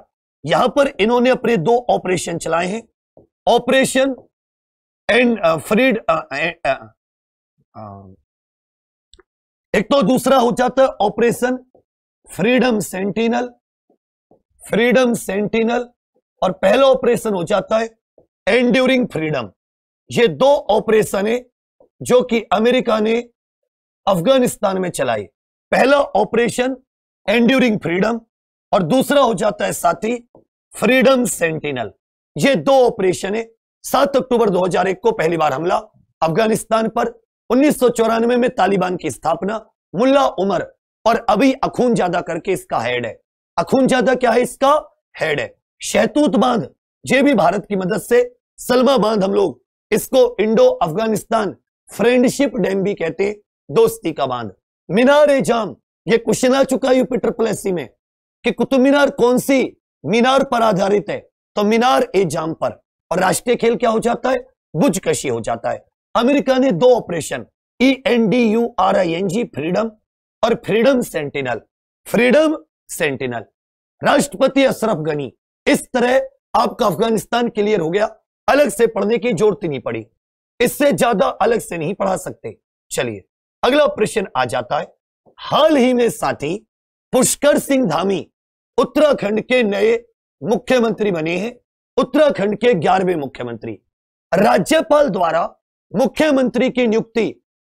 यहां पर इन्होंने अपने दो ऑपरेशन चलाए हैं ऑपरेशन एंड फ्रीड एक तो दूसरा हो जाता है operation freedom sentinel freedom sentinel और पहला ऑपरेशन हो जाता है एंड्यूरिंग फ्रीडम ये दो ऑपरेशन है जो कि अमेरिका ने अफगानिस्तान में चलाई पहला ऑपरेशन एंड्यूरिंग फ्रीडम और दूसरा हो जाता है साथी फ्रीडम सेंटिनल ये दो ऑपरेशन है सात अक्टूबर 2001 को पहली बार हमला अफगानिस्तान पर उन्नीस में तालिबान की स्थापना मुल्ला उमर और अभी अखून ज्यादा करके इसका हेड है अखून ज्यादा क्या है इसका हेड है शहतूत बांध ये भी भारत की मदद से सलमा बांध हम लोग इसको इंडो अफगानिस्तान फ्रेंडशिप डैम भी कहते हैं दोस्ती का बांध मीनार ए जाम ये क्वेश्चन आ चुका है यूपिटर प्लेसी में कि कुतुब मीनार कौन सी मीनार पर आधारित है तो मीनार ए जाम पर और राष्ट्रीय खेल क्या हो जाता है बुजकशी हो जाता है अमेरिका ने दो operation E N D U R I N G freedom और फ्रीडम सेंटिनल फ्रीडम सेंटिनल राष्ट्रपति अशरफ गनी इस तरह आपका अफगानिस्तान क्लियर हो गया अलग से पढ़ने की जरूरत नहीं पड़ी इससे ज्यादा अलग से नहीं पढ़ा सकते चलिए अगला प्रश्न आ जाता है हाल ही में साथी पुष्कर सिंह धामी उत्तराखंड के नए मुख्यमंत्री बने हैं उत्तराखंड के ग्यारहवें मुख्यमंत्री राज्यपाल द्वारा मुख्यमंत्री की नियुक्ति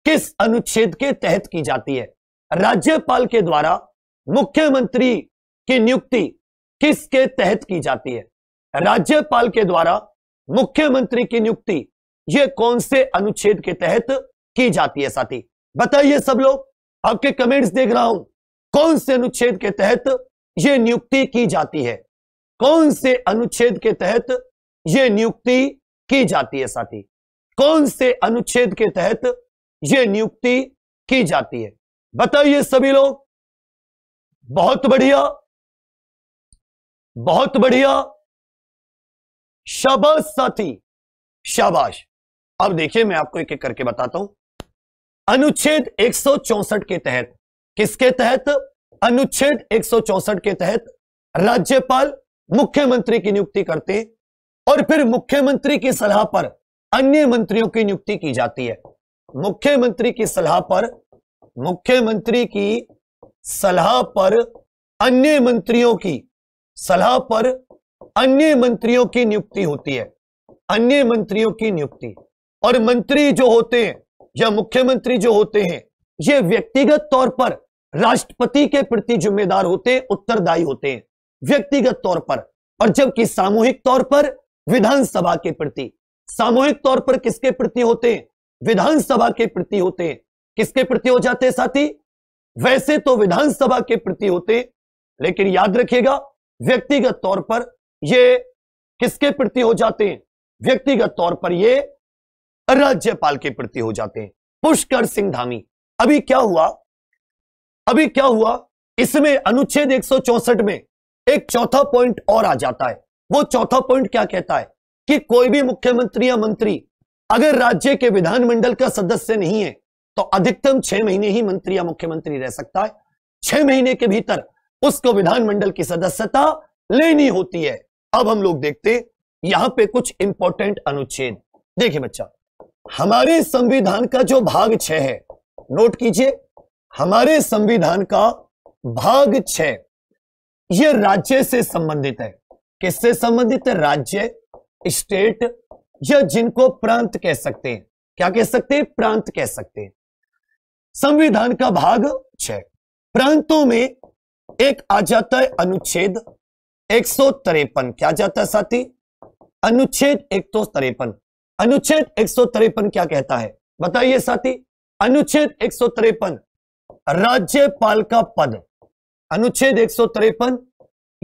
किस अनुच्छेद के तहत की जाती है राज्यपाल के द्वारा मुख्यमंत्री की नियुक्ति किसके तहत की जाती है राज्यपाल के द्वारा मुख्यमंत्री की नियुक्ति ये कौन से अनुच्छेद के तहत की जाती है साथी बताइए सब लोग आपके कमेंट्स देख रहा हूं कौन से अनुच्छेद के तहत ये नियुक्ति की जाती है कौन से अनुच्छेद के तहत ये नियुक्ति की जाती है साथी कौन से अनुच्छेद के तहत ये नियुक्ति की जाती है बताइए सभी लोग बहुत बढ़िया बहुत बढ़िया शाबाश साथी शाबाश अब देखिए मैं आपको एक एक करके बताता हूं अनुच्छेद 164 के तहत किसके तहत अनुच्छेद 164 के तहत राज्यपाल मुख्यमंत्री की नियुक्ति करते हैं और फिर मुख्यमंत्री की सलाह पर अन्य मंत्रियों की नियुक्ति की जाती है मुख्यमंत्री की सलाह पर मुख्यमंत्री की सलाह पर अन्य मंत्रियों की सलाह पर अन्य मंत्रियों की नियुक्ति होती है अन्य मंत्रियों की नियुक्ति और मंत्री जो होते हैं या मुख्यमंत्री जो होते हैं ये व्यक्तिगत तौर पर राष्ट्रपति के प्रति जिम्मेदार होते हैं उत्तरदायी होते हैं व्यक्तिगत तौर पर और जबकि सामूहिक तौर पर विधानसभा के प्रति सामूहिक तौर पर किसके प्रति होते हैं विधानसभा के प्रति होते हैं किसके प्रति हो जाते हैं साथी वैसे तो विधानसभा के प्रति होते लेकिन याद रखिएगा व्यक्तिगत तौर पर ये किसके प्रति हो जाते हैं व्यक्तिगत तौर पर ये राज्यपाल के प्रति हो जाते हैं पुष्कर सिंह धामी अभी क्या हुआ अभी क्या हुआ इसमें अनुच्छेद एक में एक चौथा पॉइंट और आ जाता है वो चौथा पॉइंट क्या कहता है कि कोई भी मुख्यमंत्री या मंत्री अगर राज्य के विधानमंडल का सदस्य नहीं है तो अधिकतम छह महीने ही मंत्री या मुख्यमंत्री रह सकता है छह महीने के भीतर उसको विधानमंडल की सदस्यता लेनी होती है अब हम लोग देखते यहां पे कुछ इंपॉर्टेंट अनुच्छेद देखिए बच्चा हमारे संविधान का जो भाग छ है नोट कीजिए हमारे संविधान का भाग छ ये राज्य से संबंधित है किससे संबंधित है राज्य स्टेट या जिनको प्रांत कह सकते हैं क्या कह सकते हैं प्रांत कह सकते हैं संविधान का भाग छ प्रांतों में एक आ जाता है अनुच्छेद एक क्या जाता है साथी अनुच्छेद एक अनुच्छेद एक क्या कहता है बताइए साथी अनुच्छेद एक राज्यपाल का पद अनुच्छेद एक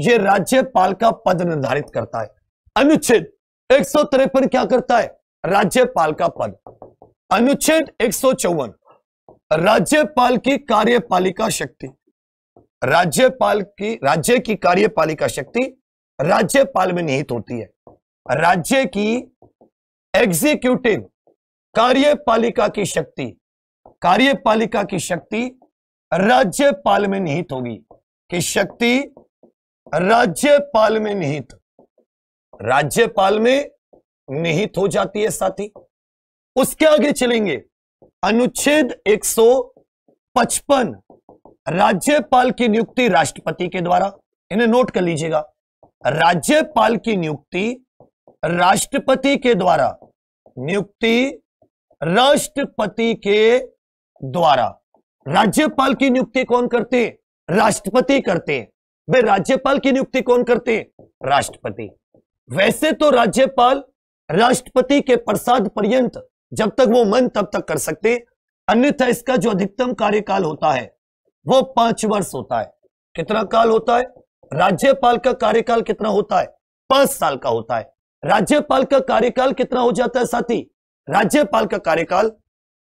ये राज्यपाल का पद निर्धारित करता है अनुच्छेद एक क्या करता है राज्यपाल का पद अनुच्छेद एक राज्यपाल की कार्यपालिका शक्ति राज्यपाल की राज्य की कार्यपालिका शक्ति राज्यपाल में निहित होती है राज्य की एग्जीक्यूटिव कार्यपालिका की शक्ति कार्यपालिका की शक्ति राज्यपाल में निहित होगी कि शक्ति राज्यपाल में निहित राज्यपाल में निहित हो जाती है साथी उसके आगे चलेंगे अनुच्छेद 155 राज्यपाल की नियुक्ति राष्ट्रपति के द्वारा इन्हें नोट कर लीजिएगा राज्यपाल की नियुक्ति राष्ट्रपति के द्वारा नियुक्ति राष्ट्रपति के द्वारा राज्यपाल की नियुक्ति कौन करते राष्ट्रपति करते भाई राज्यपाल की नियुक्ति कौन करते राष्ट्रपति वैसे तो राज्यपाल राष्ट्रपति के प्रसाद पर्यंत जब तक वो मन तब तक कर सकते अन्यथा इसका जो अधिकतम कार्यकाल होता है वो पांच वर्ष होता है कितना काल होता है राज्यपाल का कार्यकाल कितना होता है पांच साल का होता है राज्यपाल का कार्यकाल कितना हो जाता है साथी राज्यपाल का कार्यकाल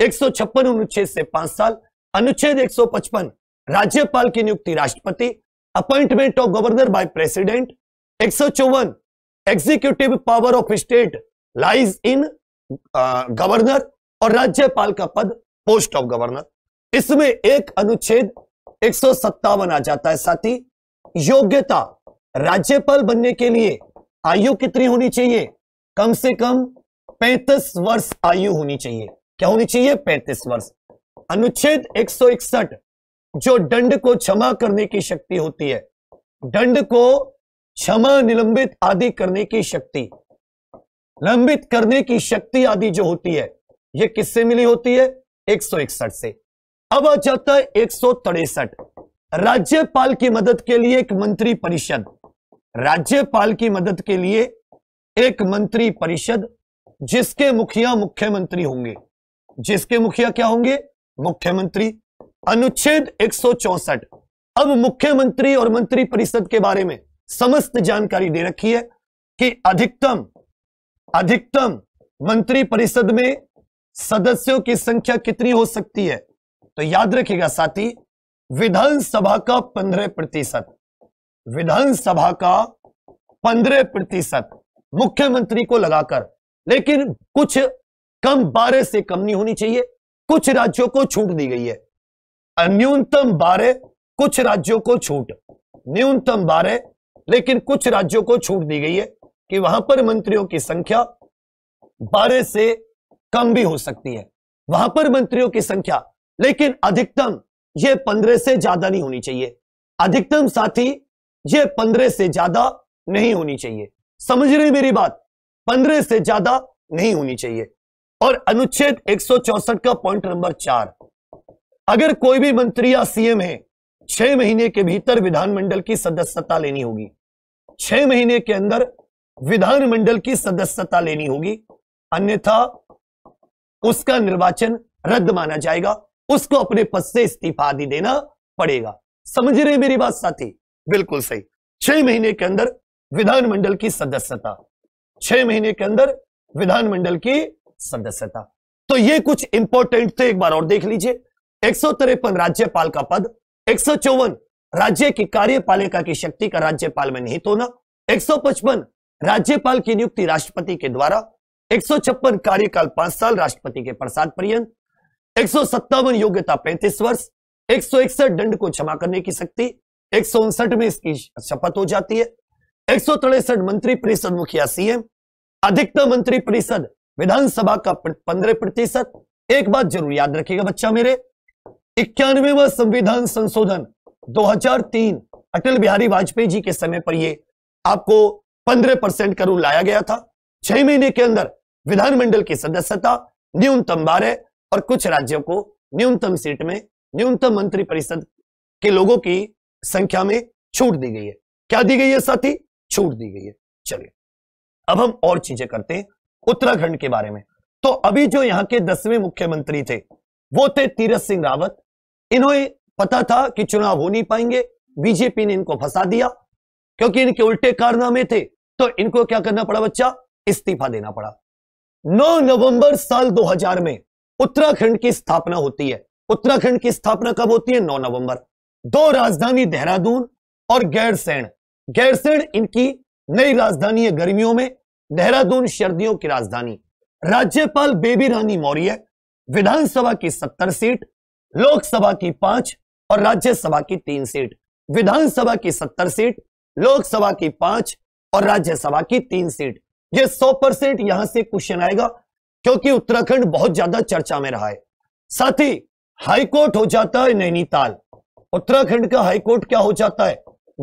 एक अनुच्छेद से पांच साल अनुच्छेद 155 राज्यपाल की नियुक्ति राष्ट्रपति appointment of governor by president एक executive power of state lies in governor और राज्यपाल का पद पोस्ट ऑफ गवर्नर इसमें एक अनुच्छेद एक आ जाता है साथ ही योग्यता राज्यपाल बनने के लिए आयु कितनी होनी चाहिए कम से कम 35 वर्ष आयु होनी चाहिए क्या होनी चाहिए 35 वर्ष अनुच्छेद 161 जो दंड को क्षमा करने की शक्ति होती है दंड को क्षमा निलंबित आदि करने की शक्ति लंबित करने की शक्ति आदि जो होती है यह किससे मिली होती है 161 से अब आ जाता है एक राज्यपाल की मदद के लिए एक मंत्री परिषद राज्यपाल की मदद के लिए एक मंत्री परिषद जिसके मुखिया मुख्यमंत्री होंगे जिसके मुखिया क्या होंगे मुख्यमंत्री अनुच्छेद एक अब मुख्यमंत्री और मंत्री परिषद के बारे में समस्त जानकारी दे रखी है कि अधिकतम अधिकतम मंत्री परिषद में सदस्यों की संख्या कितनी हो सकती है तो याद रखिएगा साथी विधानसभा का पंद्रह प्रतिशत विधानसभा का पंद्रह प्रतिशत मुख्यमंत्री को लगाकर लेकिन कुछ कम बारह से कम नहीं होनी चाहिए कुछ राज्यों को छूट दी गई है न्यूनतम बारह कुछ राज्यों को छूट न्यूनतम बारह लेकिन कुछ राज्यों को छूट दी गई है कि वहां पर मंत्रियों की संख्या बारह से कम भी हो सकती है वहां पर मंत्रियों की संख्या लेकिन अधिकतम ये पंद्रह से ज्यादा नहीं होनी चाहिए अधिकतम साथी ये पंद्रह से ज्यादा नहीं होनी चाहिए समझ रहे मेरी बात पंद्रह से ज्यादा नहीं होनी चाहिए और अनुच्छेद एक का पॉइंट नंबर चार अगर कोई भी मंत्री या सीएम है छह महीने के भीतर विधानमंडल की सदस्यता लेनी होगी छह महीने के अंदर विधानमंडल की सदस्यता लेनी होगी अन्यथा उसका निर्वाचन रद्द माना जाएगा उसको अपने पद से इस्तीफा दे देना पड़ेगा समझ रहे मेरी बात साथी बिल्कुल सही छह महीने के अंदर विधानमंडल की सदस्यता छह महीने के अंदर विधानमंडल की सदस्यता तो ये कुछ इंपॉर्टेंट थे एक बार और देख लीजिए एक राज्यपाल का पद एक राज्य की कार्यपालिका की शक्ति का राज्यपाल में निहित होना एक राज्यपाल की नियुक्ति राष्ट्रपति के द्वारा एक कार्यकाल पांच साल राष्ट्रपति के प्रसाद पर्यंत एक सौ सत्तावन योग्यता पैंतीस वर्ष एक सौ इकसठ दंड को क्षमा करने की शक्ति एक सौ उनसठ में इसकी शपथ हो जाती है एक सौ तिरसठ मंत्री परिषद मुखिया सीएम अधिकतम मंत्री परिषद विधानसभा का पंद्रह प्रतिशत एक बात जरूर याद रखिएगा बच्चा मेरे इक्यानवेवा संविधान संशोधन 2003 अटल बिहारी वाजपेयी जी के समय पर ये आपको 15 परसेंट का रूल लाया गया था छह महीने के अंदर विधानमंडल की सदस्यता न्यूनतम बारह और कुछ राज्यों को न्यूनतम सीट में न्यूनतम मंत्री परिषद के लोगों की संख्या में छूट दी गई है क्या दी गई है साथी छूट दी गई है चलिए अब हम और चीजें करते हैं उत्तराखंड के बारे में तो अभी जो यहां के दसवें मुख्यमंत्री थे वो थे तीरथ सिंह रावत इन्होंने पता था कि चुनाव हो नहीं पाएंगे बीजेपी ने इनको फंसा दिया क्योंकि इनके उल्टे कारनामे थे तो इनको क्या करना पड़ा बच्चा इस्तीफा देना पड़ा 9 नवंबर साल 2000 में उत्तराखंड की स्थापना होती है उत्तराखंड की स्थापना कब होती है 9 नवंबर दो राजधानी देहरादून और गैरसैण गैरसैण इनकी नई राजधानी है गर्मियों में देहरादून सर्दियों की राजधानी राज्यपाल बेबी रानी मौर्य विधानसभा की सत्तर सीट लोकसभा की पांच और राज्यसभा की तीन सीट विधानसभा की सत्तर सीट लोकसभा की पांच और राज्यसभा की तीन सीट ये सौ परसेंट यहां से क्वेश्चन आएगा क्योंकि उत्तराखंड बहुत ज्यादा चर्चा में रहा है साथ ही हाईकोर्ट हो जाता है नैनीताल उत्तराखंड का हाईकोर्ट क्या हो जाता है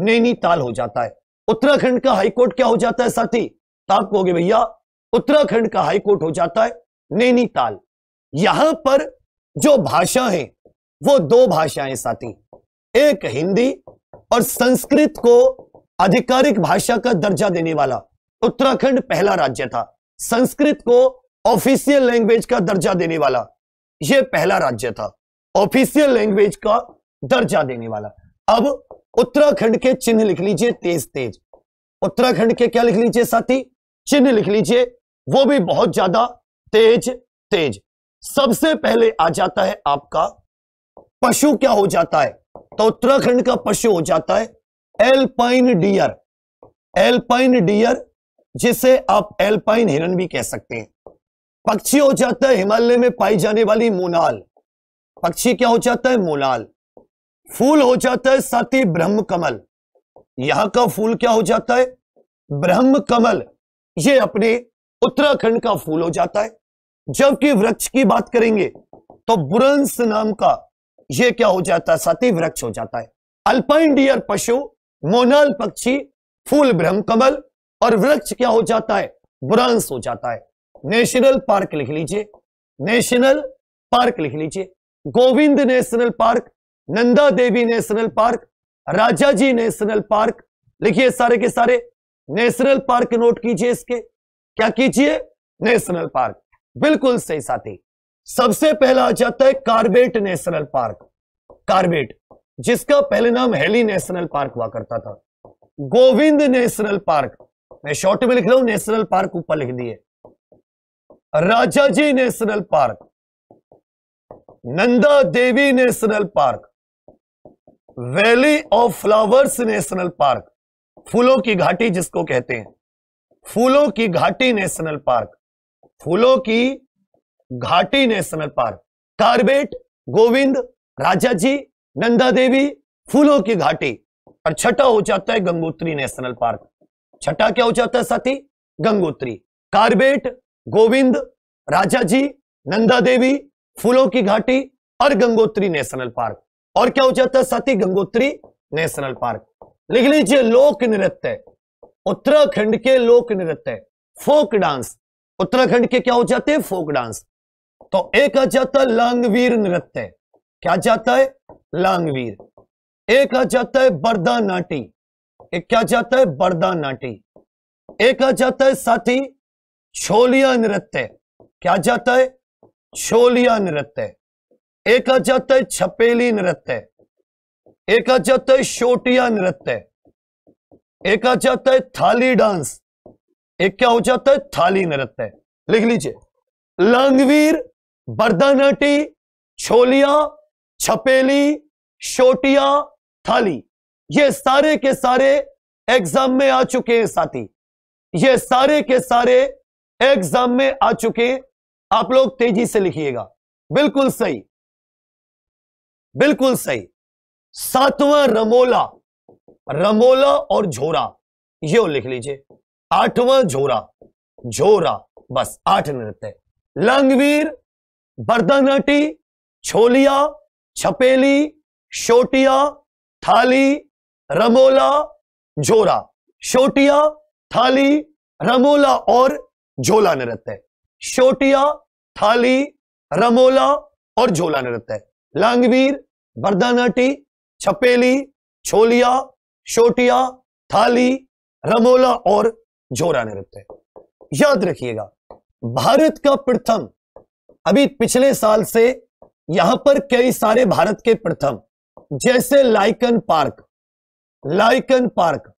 नैनीताल हो जाता है उत्तराखंड का हाईकोर्ट क्या हो जाता है साथी आप कहोगे भैया उत्तराखंड का हाईकोर्ट हो जाता है नैनीताल यहां पर जो भाषा है वो दो भाषाएं साथी एक हिंदी और संस्कृत को आधिकारिक भाषा का दर्जा देने वाला उत्तराखंड पहला राज्य था संस्कृत को ऑफिशियल लैंग्वेज का दर्जा देने वाला यह पहला राज्य था ऑफिशियल लैंग्वेज का दर्जा देने वाला अब उत्तराखंड के चिन्ह लिख लीजिए तेज तेज उत्तराखंड के क्या लिख लीजिए साथी चिन्ह लिख लीजिए वो भी बहुत ज्यादा तेज तेज सबसे पहले आ जाता है आपका पशु क्या हो जाता है तो उत्तराखंड का पशु हो जाता है एल्पाइन डियर एल्पाइन डियर जिसे आप एल्पाइन हिरन भी कह सकते हैं पक्षी हो जाता है हिमालय में पाई जाने वाली मोनाल पक्षी क्या हो जाता है मोनाल फूल हो जाता है साथ ही ब्रह्म कमल यहां का फूल क्या हो जाता है ब्रह्म कमल ये अपने उत्तराखंड का फूल हो जाता है जबकि वृक्ष की बात करेंगे तो बुरंस नाम का यह क्या हो जाता है साथी वृक्ष हो जाता है अल्पाइन डियर पशु मोनाल पक्षी फूल ब्रह्म कमल और वृक्ष क्या हो जाता है बुरंस हो जाता है नेशनल पार्क लिख लीजिए नेशनल पार्क लिख लीजिए Govind national park Nanda Devi national park Rajaji national park लिखिए सारे के सारे नेशनल पार्क नोट कीजिए इसके क्या कीजिए नेशनल पार्क बिल्कुल सही साथी सबसे पहला आ जाता है कार्बेट नेशनल पार्क कार्बेट जिसका पहले नाम हेली नेशनल पार्क हुआ करता था गोविंद नेशनल पार्क मैं शॉर्ट में लिख रहा हूं नेशनल पार्क ऊपर लिख दिए Rajaji national park Nanda Devi national park valley of flowers national park फूलों की घाटी जिसको कहते हैं फूलों की घाटी नेशनल पार्क फूलों की घाटी national park Corbett Govind Rajaji Nanda Devi फूलों की घाटी और छठा हो जाता है गंगोत्री नेशनल पार्क छठा क्या हो जाता है साथी गंगोत्री कार्बेट गोविंद राजा जी नंदा देवी फूलों की घाटी और गंगोत्री नेशनल पार्क और क्या हो जाता है साथी गंगोत्री नेशनल पार्क लिख लीजिए लोक नृत्य उत्तराखंड के लोक नृत्य फोक डांस उत्तराखंड के क्या हो जाते हैं फोक डांस तो एक आ जाता है लांगवीर नृत्य क्या जाता है लांगवीर एक आ जाता है बरदा नाटी एक क्या जाता है बरदा नाटी एक आ जाता है साथी छोलिया नृत्य क्या जाता है छोलिया नृत्य एक आ जाता है छपेली नृत्य एक आ जाता है छोटिया नृत्य एक आ जाता है थाली डांस एक क्या हो जाता है थाली नृत्य लिख लीजिए लांगवीर बर्दानाटी छोलिया छपेली छोटिया थाली ये सारे के सारे एग्जाम में आ चुके हैं साथी ये सारे के सारे एग्जाम में आ चुके आप लोग तेजी से लिखिएगा बिल्कुल सही बिल्कुल सही सातवां रमोला रमोला और झोरा ये लिख लीजिए आठवां झोरा झोरा बस आठ नृत्य लंगवीर बर्दानाटी छोलिया छपेली शोटिया थाली रमोला झोरा शोटिया थाली रमोला और झोला नृत्य है शोटिया थाली रमोला और झोला नृत्य है लांगवीर बरदानाटी छपेली छोलिया शोटिया थाली रमोला और झोला नृत्य याद रखिएगा भारत का प्रथम अभी पिछले साल से यहां पर कई सारे भारत के प्रथम जैसे lichen park lichen park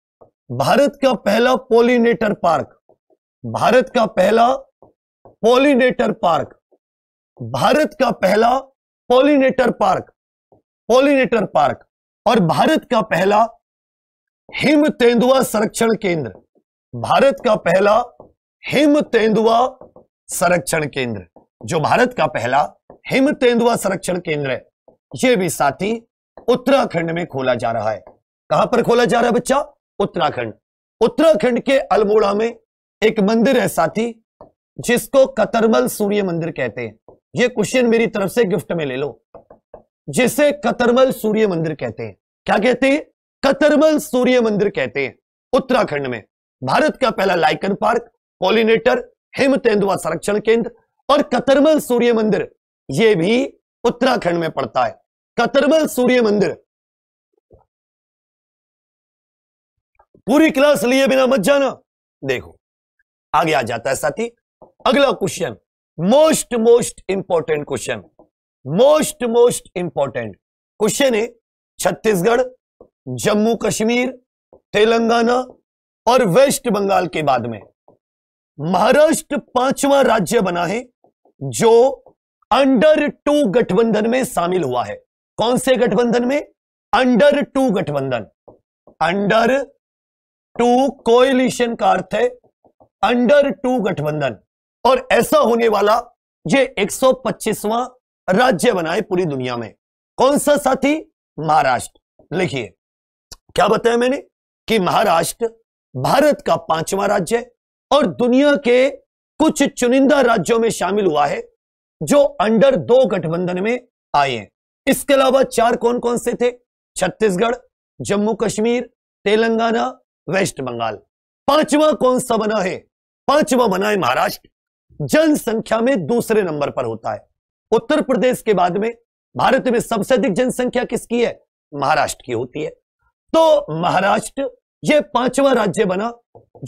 Bharat का पहला पोलिनेटर पार्क भारत का पहला पोलिनेटर पार्क भारत का पहला पोलिनेटर पार्क पॉलिनेटर पार्क और भारत का पहला हिम तेंदुआ संरक्षण केंद्र भारत का पहला हिम तेंदुआ संरक्षण केंद्र जो भारत का पहला हिम तेंदुआ संरक्षण केंद्र है यह भी साथी उत्तराखंड में खोला जा रहा है कहां पर खोला जा रहा है बच्चा उत्तराखंड उत्तराखंड के अल्मोड़ा में एक मंदिर है साथी जिसको कतरमल सूर्य मंदिर कहते हैं ये क्वेश्चन मेरी तरफ से गिफ्ट में ले लो जिसे कतरमल सूर्य मंदिर कहते हैं क्या कहते हैं कतरमल सूर्य मंदिर कहते हैं उत्तराखंड में भारत का पहला लाइकन पार्क पॉलिनेटर हिम तेंदुआ संरक्षण केंद्र और कतरमल सूर्य मंदिर यह भी उत्तराखंड में पड़ता है कतरमल सूर्य मंदिर पूरी क्लास लिए बिना मत जाना देखो आगे आ जाता है साथी अगला question most most important question most most important question है छत्तीसगढ़ जम्मू कश्मीर तेलंगाना और वेस्ट बंगाल के बाद में महाराष्ट्र पांचवा राज्य बना है जो अंडर टू गठबंधन में शामिल हुआ है कौन से गठबंधन में अंडर टू गठबंधन अंडर टू कोएलिशन का अर्थ है अंडर टू गठबंधन और ऐसा होने वाला ये 125वां राज्य बनाए पूरी दुनिया में कौन सा साथी महाराष्ट्र लिखिए क्या बताया मैंने कि महाराष्ट्र भारत का पांचवा राज्य है और दुनिया के कुछ चुनिंदा राज्यों में शामिल हुआ है जो अंडर दो गठबंधन में आए हैं इसके अलावा चार कौन कौन से थे छत्तीसगढ़ जम्मू कश्मीर तेलंगाना वेस्ट बंगाल पांचवा कौन सा बना है पांचवा बना है महाराष्ट्र जनसंख्या में दूसरे नंबर पर होता है उत्तर प्रदेश के बाद में भारत में सबसे अधिक जनसंख्या किसकी है महाराष्ट्र की होती है तो महाराष्ट्र यह पांचवा राज्य बना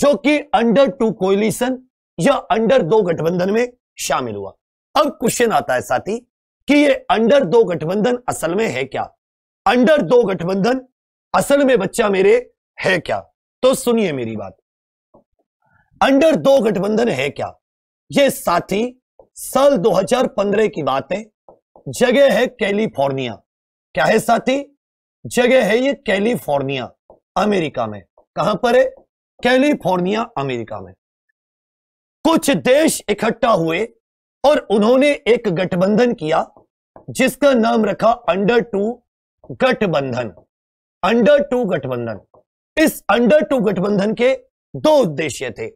जो कि अंडर टू कोलिशन या अंडर दो गठबंधन में शामिल हुआ अब क्वेश्चन आता है साथी कि ये अंडर दो गठबंधन असल में है क्या अंडर दो गठबंधन असल में बच्चा मेरे है क्या तो सुनिए मेरी बात अंडर दो गठबंधन है क्या ये साथी साल 2015 की बात है जगह है कैलिफोर्निया क्या है साथी जगह है ये कैलिफोर्निया अमेरिका में कहां पर है कैलिफोर्निया अमेरिका में कुछ देश इकट्ठा हुए और उन्होंने एक गठबंधन किया जिसका नाम रखा अंडर टू गठबंधन अंडर टू गठबंधन इस अंडर टू गठबंधन के दो उद्देश्य थे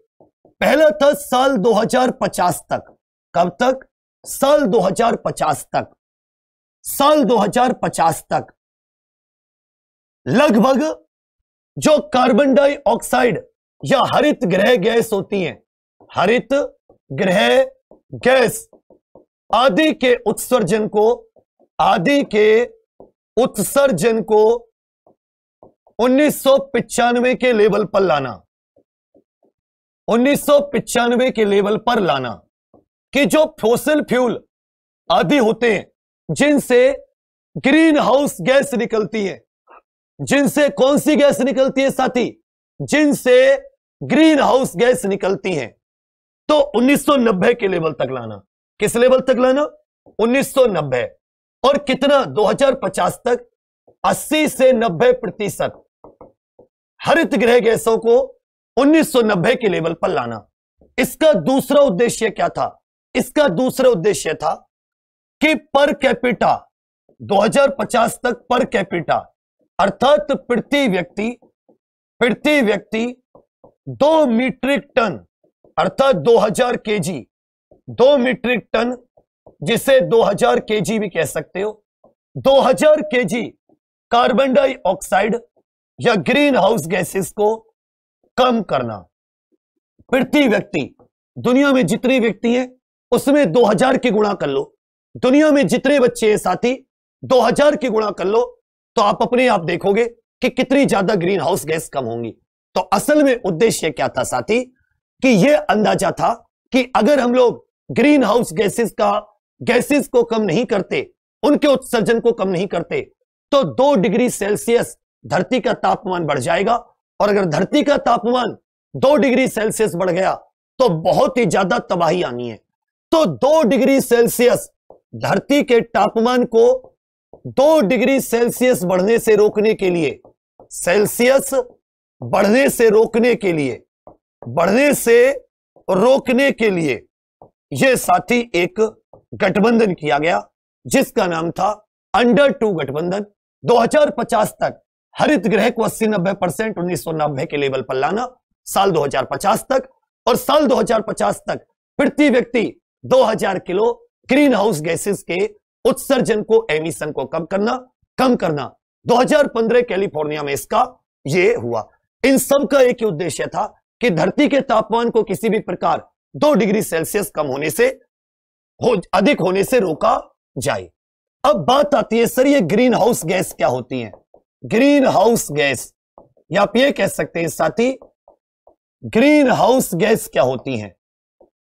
पहला था साल 2050 तक कब तक साल 2050 तक साल 2050 तक लगभग जो कार्बन डाइऑक्साइड या हरित ग्रह गैस होती है हरित ग्रह गैस आदि के उत्सर्जन को आदि के उत्सर्जन को उन्नीस के लेवल पर लाना उन्नीस के लेवल पर लाना कि जो फोसल फ्यूल आदि होते हैं जिनसे ग्रीन हाउस गैस निकलती है जिनसे कौन सी गैस निकलती है साथी जिनसे ग्रीन हाउस गैस निकलती है तो 1990 के लेवल तक लाना किस लेवल तक लाना 1990 और कितना 2050 तक 80 से 90 प्रतिशत हरित गृह गैसों को 1990 के लेवल पर लाना इसका दूसरा उद्देश्य क्या था इसका दूसरा उद्देश्य था कि पर कैपिटा 2050 तक पर कैपिटा अर्थात प्रति व्यक्ति प्रति व्यक्ति दो मीट्रिक टन अर्थात 2000 केजी दो मीट्रिक टन जिसे 2000 केजी भी कह सकते हो 2000 केजी कार्बन डाइऑक्साइड या ग्रीन हाउस गैसेस को कम करना प्रति व्यक्ति दुनिया में जितने व्यक्ति हैं उसमें 2000 के गुणा कर लो दुनिया में जितने बच्चे हैं साथी 2000 के गुणा कर लो तो आप अपने आप देखोगे कि कितनी ज्यादा ग्रीन हाउस गैस कम होंगी तो असल में उद्देश्य क्या था साथी कि यह अंदाजा था कि अगर हम लोग ग्रीन हाउस गैसेस का गैसेस को कम नहीं करते उनके उत्सर्जन को कम नहीं करते तो दो डिग्री सेल्सियस धरती का तापमान बढ़ जाएगा और अगर धरती का तापमान दो डिग्री सेल्सियस बढ़ गया तो बहुत ही ज्यादा तबाही आनी है तो दो डिग्री सेल्सियस धरती के तापमान को दो डिग्री सेल्सियस बढ़ने से रोकने के लिए सेल्सियस बढ़ने से रोकने के लिए बढ़ने से रोकने के लिए यह साथी एक गठबंधन किया गया जिसका नाम था अंडर टू गठबंधन 2050 तक हरित ग्रह को अस्सी नब्बे परसेंट उन्नीस के लेवल पर लाना साल 2050 तक और साल 2050 तक प्रति व्यक्ति 2000 किलो ग्रीन हाउस गैसेस के उत्सर्जन को एमिशन को कम करना कम करना 2015 कैलिफोर्निया में इसका ये हुआ इन सब का एक उद्देश्य था कि धरती के तापमान को किसी भी प्रकार दो डिग्री सेल्सियस कम होने से हो, अधिक होने से रोका जाए अब बात आती है सर ये ग्रीन हाउस गैस क्या होती है ग्रीन हाउस गैस या आप ये कह सकते हैं साथी ग्रीन हाउस गैस क्या होती है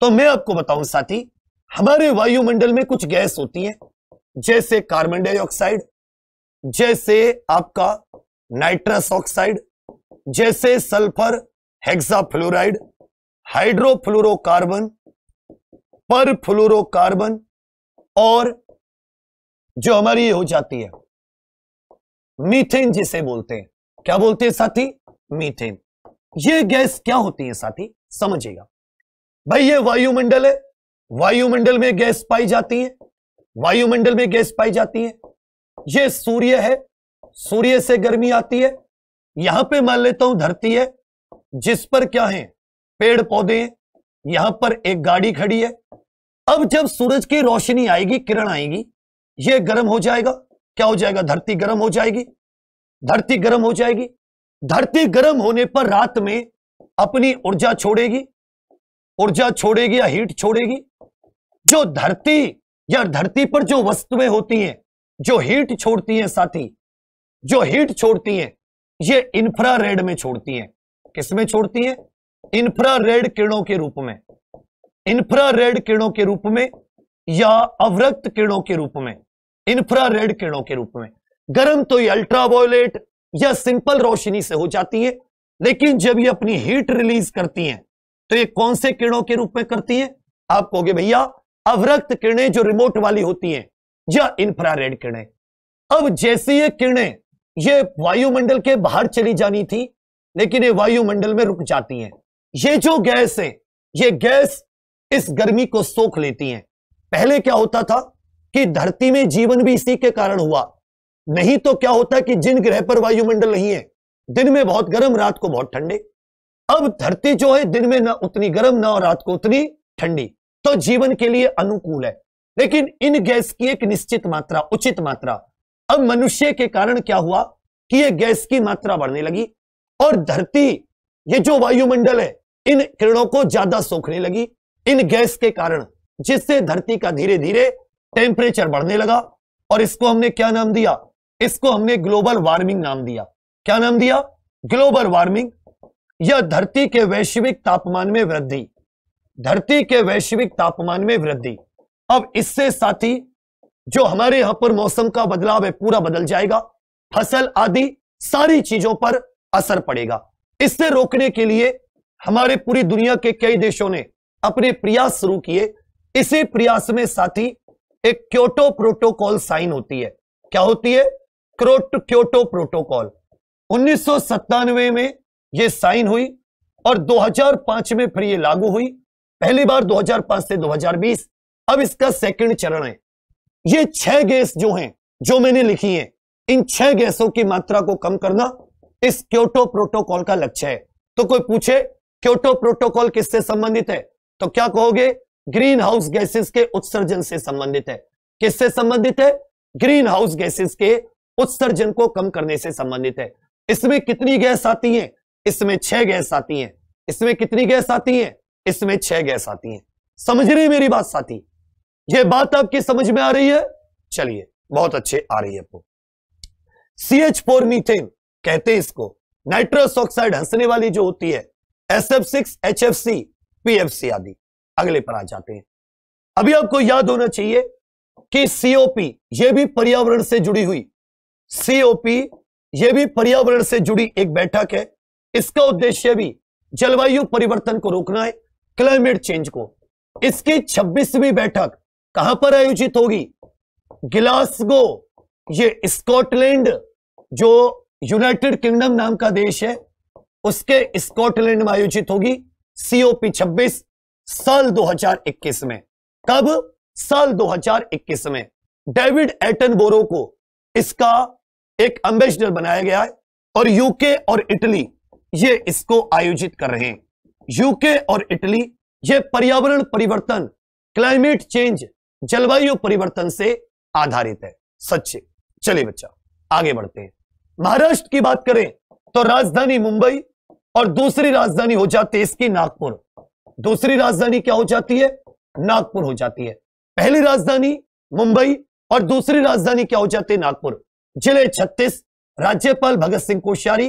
तो मैं आपको बताऊं साथी हमारे वायुमंडल में कुछ गैस होती है जैसे कार्बन डाइऑक्साइड जैसे आपका नाइट्रस ऑक्साइड जैसे सल्फर हेक्साफ्लोराइड हाइड्रोफ्लोरोकार्बन परफ्लोरोकार्बन और जो हमारी हो जाती है मीथेन जिसे बोलते हैं क्या बोलते हैं साथी मीथेन ये गैस क्या होती है साथी समझिएगा भाई ये वायुमंडल है वायुमंडल में गैस पाई जाती है वायुमंडल में गैस पाई जाती है ये सूर्य है सूर्य से गर्मी आती है यहां पे मान लेता हूं धरती है जिस पर क्या है पेड़ पौधे हैं यहां पर एक गाड़ी खड़ी है अब जब सूरज की रोशनी आएगी किरण आएगी ये गर्म हो जाएगा क्या हो जाएगा धरती गर्म हो जाएगी धरती गर्म हो जाएगी धरती गर्म होने पर रात में अपनी ऊर्जा छोड़ेगी ऊर्जा छोड़ेगी या हीट छोड़ेगी जो धरती या धरती पर जो वस्तुएं होती हैं जो हीट छोड़ती हैं साथी जो हीट छोड़ती हैं ये इंफ्रा रेड में छोड़ती हैं किसमें छोड़ती हैं इंफ्रारेड किरणों के रूप में इंफ्रा रेड किरणों के रूप में या अवरक्त किरणों के रूप में इंफ्रारेड किरणों के रूप में गर्म तो ये अल्ट्रावायोलेट या सिंपल रोशनी से हो जाती है लेकिन जब ये अपनी हीट रिलीज करती हैं तो ये कौन से किरणों के रूप में करती हैं आप कहोगे भैया अवरक्त किरणें जो रिमोट वाली होती हैं या इंफ्रारेड किरणें अब जैसी ये किरणें ये वायुमंडल के बाहर चली जानी थी लेकिन ये वायुमंडल में रुक जाती हैं ये जो गैस है ये गैस इस गर्मी को सोख लेती है पहले क्या होता था कि धरती में जीवन भी इसी के कारण हुआ नहीं तो क्या होता कि जिन ग्रह पर वायुमंडल नहीं है दिन में बहुत गर्म रात को बहुत ठंडे अब धरती जो है दिन में ना उतनी गर्म ना और रात को उतनी ठंडी तो जीवन के लिए अनुकूल है लेकिन इन गैस की एक निश्चित मात्रा उचित मात्रा अब मनुष्य के कारण क्या हुआ कि ये गैस की मात्रा बढ़ने लगी और धरती ये जो वायुमंडल है इन किरणों को ज्यादा सोखने लगी इन गैस के कारण जिससे धरती का धीरे धीरे टेम्परेचर बढ़ने लगा और इसको हमने क्या नाम दिया इसको हमने ग्लोबल वार्मिंग नाम दिया क्या नाम दिया ग्लोबल वार्मिंग या धरती के वैश्विक तापमान में वृद्धि धरती के वैश्विक तापमान में वृद्धि अब इससे ही जो हमारे यहां पर मौसम का बदलाव है पूरा बदल जाएगा फसल आदि सारी चीजों पर असर पड़ेगा इससे रोकने के लिए हमारे पूरी दुनिया के कई देशों ने अपने प्रयास शुरू किए इसी प्रयास में साथी एक क्योटो प्रोटोकॉल साइन होती है क्या होती है क्रोट क्योटो प्रोटोकॉल उन्नीस में यह साइन हुई और 2005 में फिर यह लागू हुई पहली बार 2005 से 2020 अब इसका सेकंड चरण है ये छह गैस जो हैं जो मैंने लिखी है इन छह गैसों की मात्रा को कम करना इस क्योटो प्रोटोकॉल का लक्ष्य है तो कोई पूछे क्योटो प्रोटोकॉल किससे संबंधित है तो क्या कहोगे ग्रीन हाउस गैसेस के उत्सर्जन से संबंधित है किससे संबंधित है ग्रीन हाउस गैसेस के उत्सर्जन को कम करने से संबंधित है इसमें कितनी गैस आती है इसमें छह गैस आती है इसमें कितनी गैस आती है इसमें छह गैस आती है समझ रहे मेरी बात साथी ये बात आपकी समझ में आ रही है चलिए बहुत अच्छे आ रही है आपको सी एच फोर मीथेन कहते हैं इसको नाइट्रस ऑक्साइड हंसने वाली जो होती है S F six H F C P F C आदि अगले पर आ जाते हैं अभी आपको याद होना चाहिए कि सीओपी यह भी पर्यावरण से जुड़ी हुई सीओपी यह भी पर्यावरण से जुड़ी एक बैठक है इसका उद्देश्य भी जलवायु परिवर्तन को रोकना है क्लाइमेट चेंज को इसकी 26वीं बैठक कहां पर आयोजित होगी गिलासगो ये स्कॉटलैंड जो यूनाइटेड किंगडम नाम का देश है उसके स्कॉटलैंड में आयोजित होगी सीओपी छब्बीस साल 2021 में कब साल 2021 में डेविड एटन बोरो को इसका एक एम्बेसडर बनाया गया है और यूके और इटली ये इसको आयोजित कर रहे हैं यूके और इटली ये पर्यावरण परिवर्तन क्लाइमेट चेंज जलवायु परिवर्तन से आधारित है सच्चे चलिए बच्चा आगे बढ़ते हैं महाराष्ट्र की बात करें तो राजधानी मुंबई और दूसरी राजधानी हो जाती है इसकी नागपुर दूसरी राजधानी क्या हो जाती है नागपुर हो जाती है पहली राजधानी मुंबई और दूसरी राजधानी क्या हो जाती है नागपुर जिले छत्तीस राज्यपाल भगत सिंह कोश्यारी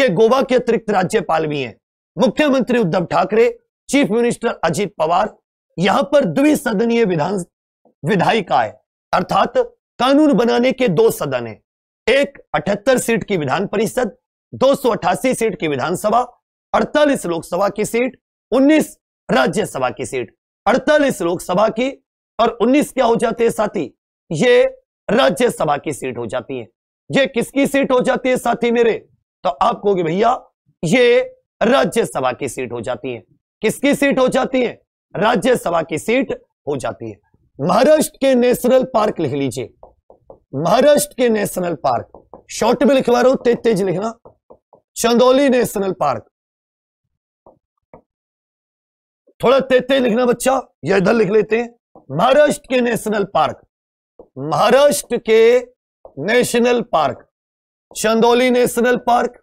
ये गोवा के अतिरिक्त राज्यपाल भी हैं मुख्यमंत्री उद्धव ठाकरे चीफ मिनिस्टर अजीत पवार यहां पर द्विसदनीय विधान विधायिका है अर्थात कानून बनाने के दो सदन है एक अठहत्तर सीट की विधान परिषद दो सीट की विधानसभा अड़तालीस लोकसभा की सीट 19 राज्यसभा की सीट 48 लोकसभा की और 19 क्या हो जाती है साथी ये राज्यसभा की सीट हो जाती है ये किसकी सीट हो जाती है साथी मेरे तो आप कहोगे भैया ये राज्यसभा की सीट हो जाती है किसकी सीट हो जाती है राज्यसभा की सीट हो जाती है महाराष्ट्र के नेशनल पार्क लिख लीजिए महाराष्ट्र के नेशनल पार्क शॉर्ट में लिखवा रहा हूं तेज तेज लिखना चंदौली नेशनल पार्क थोड़ा तेते लिखना बच्चा ये इधर लिख लेते हैं महाराष्ट्र के नेशनल पार्क महाराष्ट्र के national park Chandoli national park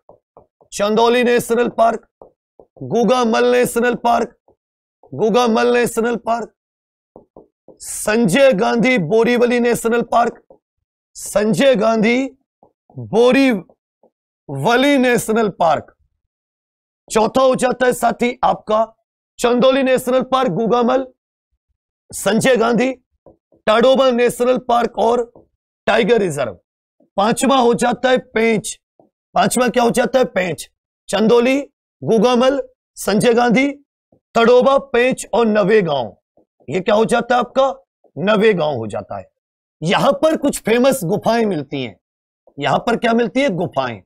Chandoli national park Gugamal national park Gugamal national park Sanjay Gandhi Borivali national park Sanjay Gandhi Borivali national park चौथा हो जाता है साथी आपका Chandoli national park Gugamal Sanjay Gandhi Tadoba national park और टाइगर रिजर्व पांचवा हो जाता है पेंच पांचवा क्या हो जाता है पेंच चंदोली गुगामल संजय गांधी तड़ोबा पेंच और नवे गांव ये क्या हो जाता है आपका नवे गांव हो जाता है यहां पर कुछ फेमस गुफाएं मिलती हैं यहां पर क्या मिलती है गुफाएं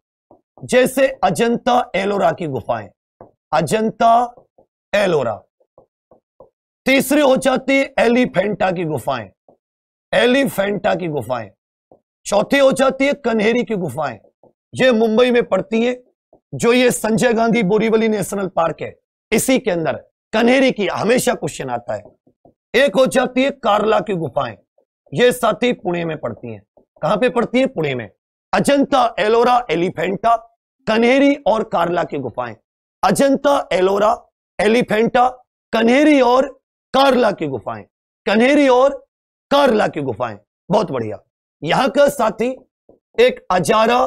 जैसे अजंता एलोरा की गुफाएं अजंता एलोरा तीसरी हो जाती है एलिफेंटा की गुफाएं एलिफेंटा की गुफाएं चौथी हो जाती है कन्हेरी की गुफाएं ये मुंबई में पड़ती है जो ये संजय गांधी बोरीवली नेशनल पार्क है इसी के अंदर कन्हेरी की हमेशा क्वेश्चन आता है एक हो जाती है कारला की गुफाएं ये साथी पुणे में पड़ती हैं कहां पे पड़ती है पुणे में अजंता एलोरा एलिफेंटा कन्हेरी और कारला की गुफाएं अजंता एलोरा एलिफेंटा कन्हेरी और कारला की गुफाएं कन्हेरी और कारला की गुफाएं बहुत बढ़िया यहां का साथी एक अजारा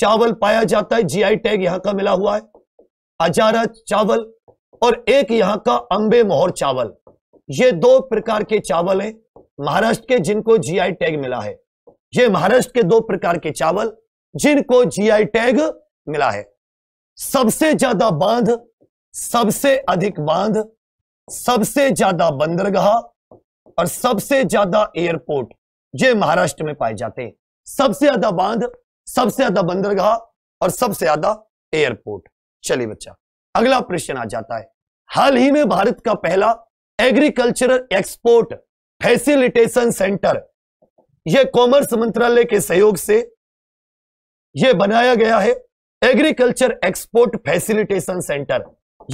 चावल पाया जाता है जीआई टैग यहां का मिला हुआ है अजारा चावल और एक यहां का अंबे मोहर चावल ये दो प्रकार के चावल हैं महाराष्ट्र के जिनको जीआई टैग मिला है ये महाराष्ट्र के दो प्रकार के चावल जिनको जीआई टैग मिला है सबसे ज्यादा बांध सबसे अधिक बांध सबसे ज्यादा बंदरगाह और सबसे ज्यादा एयरपोर्ट जो महाराष्ट्र में पाए जाते हैं सबसे ज्यादा बांध सबसे ज्यादा बंदरगाह और सबसे ज्यादा एयरपोर्ट चलिए बच्चा अगला प्रश्न आ जाता है हाल ही में भारत का पहला एग्रीकल्चरल एक्सपोर्ट फैसिलिटेशन सेंटर यह कॉमर्स मंत्रालय के सहयोग से यह बनाया गया है एग्रीकल्चर एक्सपोर्ट फैसिलिटेशन सेंटर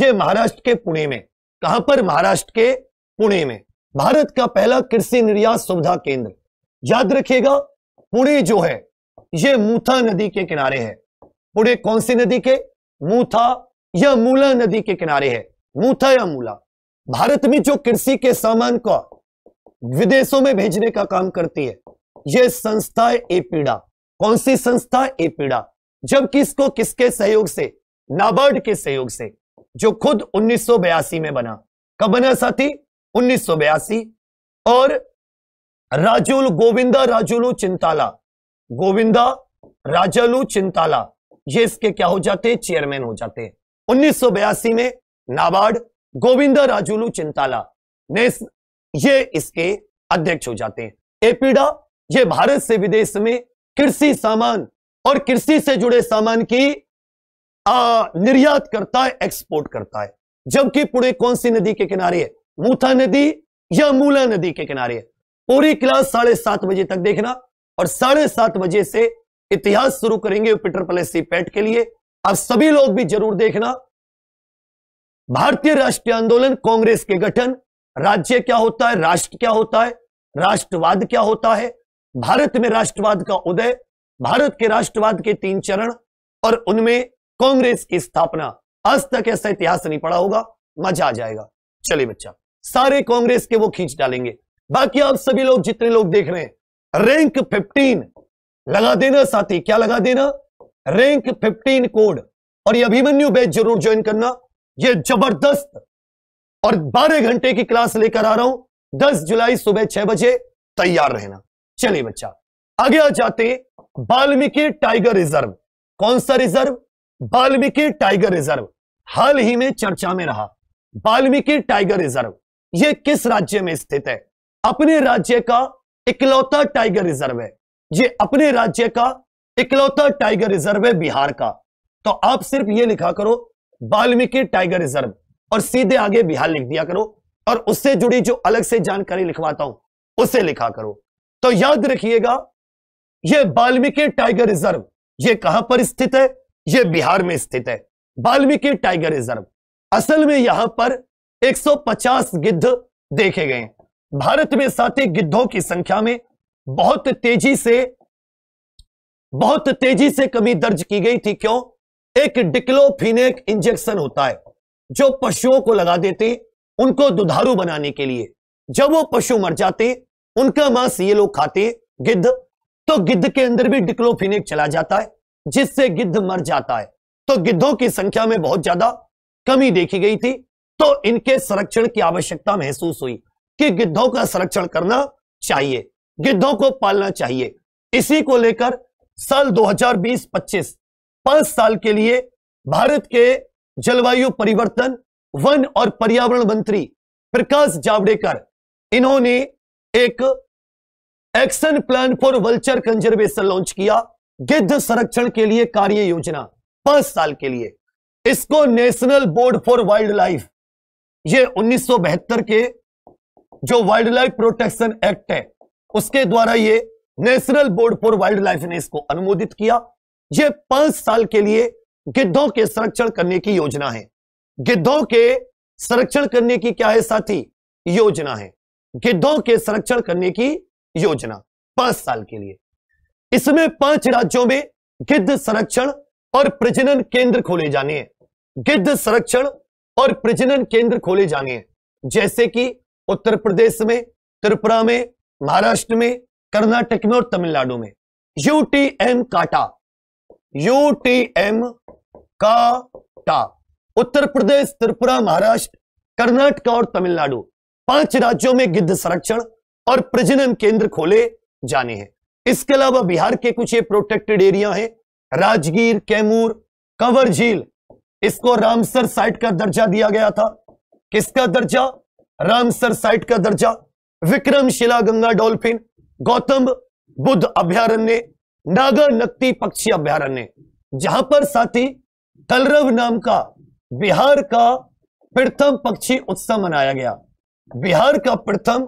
ये महाराष्ट्र के पुणे में कहां पर महाराष्ट्र के पुणे में भारत का पहला कृषि निर्यात सुविधा केंद्र याद रखिएगा पुणे जो है ये मूथा नदी के किनारे है पुणे कौन सी नदी के मूथा या मूला नदी के किनारे है मूथा या मूला भारत में जो कृषि के सामान को विदेशों में भेजने का काम करती है यह संस्था है एपीडा कौन सी संस्था एपीडा जबकि इसको किसके सहयोग से नाबार्ड के सहयोग से जो खुद 1982 में बना कब बना साथी 1982 और राजुल गोविंदा राजुलू चिंताला गोविंदा राजालू चिंताला ये इसके क्या हो जाते हैं चेयरमैन हो जाते हैं में नाबार्ड गोविंदा राजुलू चिंताला ने ये इसके अध्यक्ष हो जाते हैं एपीडा ये भारत से विदेश में कृषि सामान और कृषि से जुड़े सामान की निर्यात करता है एक्सपोर्ट करता है जबकि पुणे कौन सी नदी के किनारे है मूथा नदी या मूला नदी के किनारे है पूरी क्लास साढ़े सात बजे तक देखना और साढ़े सात बजे से इतिहास शुरू करेंगे पीटर पलेसी पैट के लिए आप सभी लोग भी जरूर देखना भारतीय राष्ट्रीय आंदोलन कांग्रेस के गठन राज्य क्या होता है राष्ट्र क्या होता है राष्ट्रवाद क्या होता है भारत में राष्ट्रवाद का उदय भारत के राष्ट्रवाद के तीन चरण और उनमें कांग्रेस की स्थापना आज तक ऐसा इतिहास नहीं पड़ा होगा मजा आ जाएगा चलिए बच्चा सारे कांग्रेस के वो खींच डालेंगे बाकी आप सभी लोग जितने लोग देख रहे हैं रैंक 15 लगा देना साथी क्या लगा देना रैंक 15 कोड और ये अभिमन्यु बैच जरूर ज्वाइन करना ये जबरदस्त और 12 घंटे की क्लास लेकर आ रहा हूं 10 जुलाई सुबह छह बजे तैयार रहना चलिए बच्चा आगे आ जाते वाल्मीकि टाइगर रिजर्व कौन सा रिजर्व बाल्मीकि टाइगर रिजर्व हाल ही में चर्चा में रहा बाल्मीकि टाइगर रिजर्व यह किस राज्य में स्थित है अपने राज्य का इकलौता टाइगर रिजर्व है ये अपने राज्य का इकलौता टाइगर रिजर्व है बिहार का तो आप सिर्फ ये लिखा करो बाल्मीकि टाइगर रिजर्व और सीधे आगे बिहार लिख दिया करो और उससे जुड़ी जो अलग से जानकारी लिखवाता हूं उसे लिखा करो तो याद रखिएगा यह बाल्मीकि टाइगर रिजर्व यह कहां पर स्थित है यह बिहार में स्थित है वाल्मीकि टाइगर रिजर्व असल में यहां पर 150 गिद्ध देखे गए भारत में साथ ही गिद्धों की संख्या में बहुत तेजी से बहुत तेजी से कमी दर्ज की गई थी क्यों एक डिक्लोफिनेक इंजेक्शन होता है जो पशुओं को लगा देते उनको दुधारू बनाने के लिए जब वो पशु मर जाते उनका मांस ये लोग खाते गिद्ध तो गिद्ध के अंदर भी डिक्लोफिनेक चला जाता है जिससे गिद्ध मर जाता है तो गिद्धों की संख्या में बहुत ज्यादा कमी देखी गई थी तो इनके संरक्षण की आवश्यकता महसूस हुई कि गिद्धों का संरक्षण करना चाहिए गिद्धों को पालना चाहिए इसी को लेकर साल 2020-25 पांच साल के लिए भारत के जलवायु परिवर्तन वन और पर्यावरण मंत्री प्रकाश जावड़ेकर इन्होंने एक action plan for vulture conservation launch किया गिद्ध संरक्षण के लिए कार्य योजना पांच साल के लिए इसको national board for wildlife ये उन्नीस के जो वाइल्ड लाइफ प्रोटेक्शन एक्ट है उसके द्वारा ये national board for wildlife ने इसको अनुमोदित किया ये पांच साल के लिए गिद्धों के संरक्षण करने की योजना है गिद्धों के संरक्षण करने की क्या है साथी योजना है गिद्धों के संरक्षण करने की योजना पांच साल के लिए इसमें पांच राज्यों में गिद्ध संरक्षण और प्रजनन केंद्र खोले जाने हैं गिद्ध संरक्षण और प्रजनन केंद्र खोले जाने हैं जैसे कि उत्तर प्रदेश में त्रिपुरा में महाराष्ट्र में कर्नाटक में और तमिलनाडु में यूटीएम काटा यूटीएम काटा उत्तर प्रदेश त्रिपुरा महाराष्ट्र कर्नाटक और तमिलनाडु पांच राज्यों में गिद्ध संरक्षण और प्रजनन केंद्र खोले जाने हैं इसके अलावा बिहार के कुछ ये प्रोटेक्टेड एरिया है राजगीर कैमूर कंवर झील इसको रामसर साइट का दर्जा दिया गया था किसका दर्जा रामसर साइट का दर्जा विक्रमशिला गंगा डॉल्फिन गौतम बुद्ध अभ्यारण्य नागर नकती पक्षी अभ्यारण्य जहां पर साथी कलरव नाम का बिहार का प्रथम पक्षी उत्सव मनाया गया बिहार का प्रथम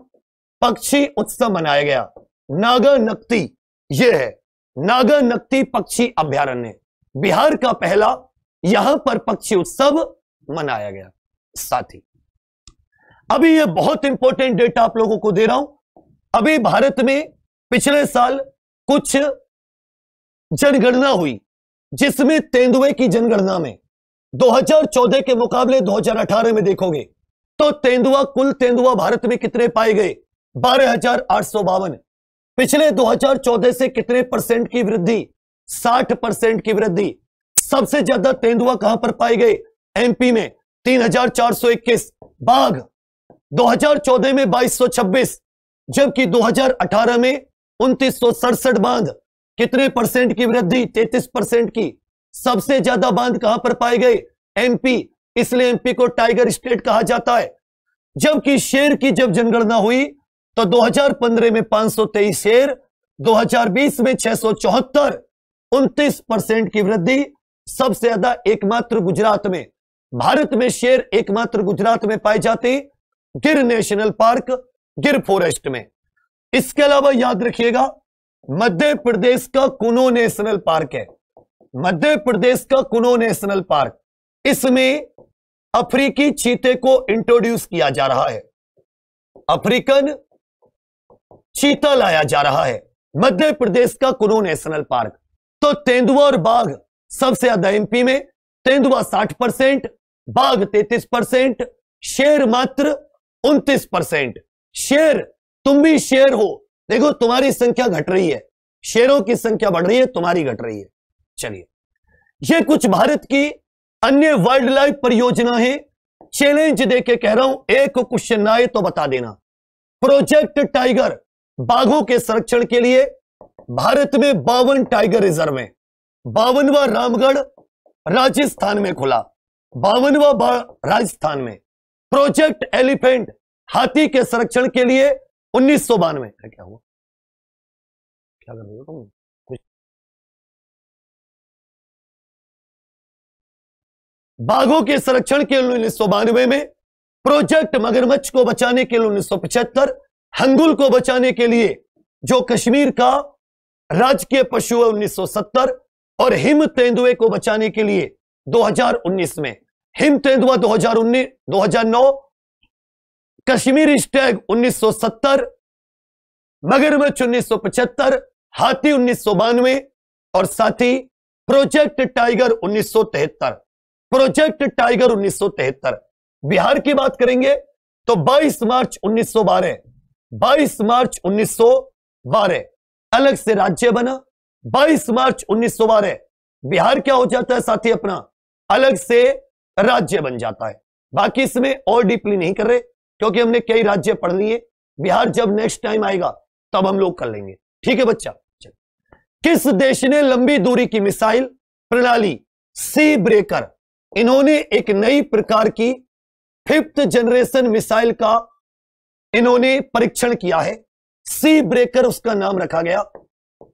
पक्षी उत्सव मनाया गया नागानक्ति ये है नागानक्ति पक्षी अभ्यारण्य बिहार का पहला यहां पर पक्षी उत्सव मनाया गया साथ ही अभी ये बहुत इंपॉर्टेंट डेटा आप लोगों को दे रहा हूं अभी भारत में पिछले साल कुछ जनगणना हुई जिसमें तेंदुए की जनगणना में 2014 के मुकाबले 2018 में देखोगे तो तेंदुआ कुल तेंदुआ भारत में कितने पाए गए बारह पिछले 2014 से कितने परसेंट की वृद्धि 60 परसेंट की वृद्धि सबसे ज्यादा तेंदुआ कहां पर पाए गए एमपी में 3421 बाघ 2014 में 2226 जबकि 2018 में उन्तीस बांध कितने परसेंट की वृद्धि 33 परसेंट की सबसे ज्यादा बांध कहां पर पाए गए एमपी इसलिए एमपी को टाइगर स्टेट कहा जाता है जबकि शेर की जब जनगणना हुई तो 2015 में 523 शेयर 2020 में छह सौ चौहत्तर परसेंट की वृद्धि सबसे ज्यादा एकमात्र गुजरात में भारत में शेयर एकमात्र गुजरात में पाए जाते गिर नेशनल पार्क गिर फॉरेस्ट में इसके अलावा याद रखिएगा मध्य प्रदेश का कुनो नेशनल पार्क है मध्य प्रदेश का कुनो नेशनल पार्क इसमें अफ्रीकी चीते को इंट्रोड्यूस किया जा रहा है अफ्रीकन चीता लाया जा रहा है मध्य प्रदेश का कुरू नेशनल पार्क तो तेंदुआ और बाघ सबसे ज्यादा एमपी में तेंदुआ 60 परसेंट बाघ 33 परसेंट शेर मात्र 29 परसेंट शेर तुम भी शेर हो देखो तुम्हारी संख्या घट रही है शेरों की संख्या बढ़ रही है तुम्हारी घट रही है चलिए ये कुछ भारत की अन्य वाइल्ड लाइफ परियोजना है चैलेंज देके कह रहा हूं एक क्वेश्चन आए तो बता देना प्रोजेक्ट टाइगर बाघों के संरक्षण के लिए भारत में बावन टाइगर रिजर्व है बावनवा रामगढ़ राजस्थान में खुला बावनवा राजस्थान में प्रोजेक्ट एलिफेंट हाथी के संरक्षण के लिए उन्नीस सौ बानवे क्या हुआ क्या कर रहे हो तुम कुछ बाघों के संरक्षण के लिए उन्नीस सौ बानवे में प्रोजेक्ट मगरमच्छ को बचाने के लिए उन्नीस सौ पचहत्तर हंगुल को बचाने के लिए जो कश्मीर का राजकीय पशु है 1970 और हिम तेंदुए को बचाने के लिए 2019 में हिम तेंदुआ 2019 2009 कश्मीर स्टैग 1970 मगरमच्छ 1975 हाथी उन्नीस और साथी project tiger 1973 project tiger 1973 Bihar की बात करेंगे तो 22 मार्च 1912 22 मार्च 1912 अलग से राज्य बना 22 मार्च 1912 बिहार क्या हो जाता है साथी अपना अलग से राज्य बन जाता है बाकी इसमें और डीपली नहीं कर रहे क्योंकि हमने कई राज्य पढ़ लिए बिहार जब नेक्स्ट टाइम आएगा तब हम लोग कर लेंगे ठीक है बच्चा किस देश ने लंबी दूरी की मिसाइल प्रणाली सी ब्रेकर इन्होंने एक नई प्रकार की फिफ्थ जनरेशन मिसाइल का इन्होंने परीक्षण किया है सी ब्रेकर उसका नाम रखा गया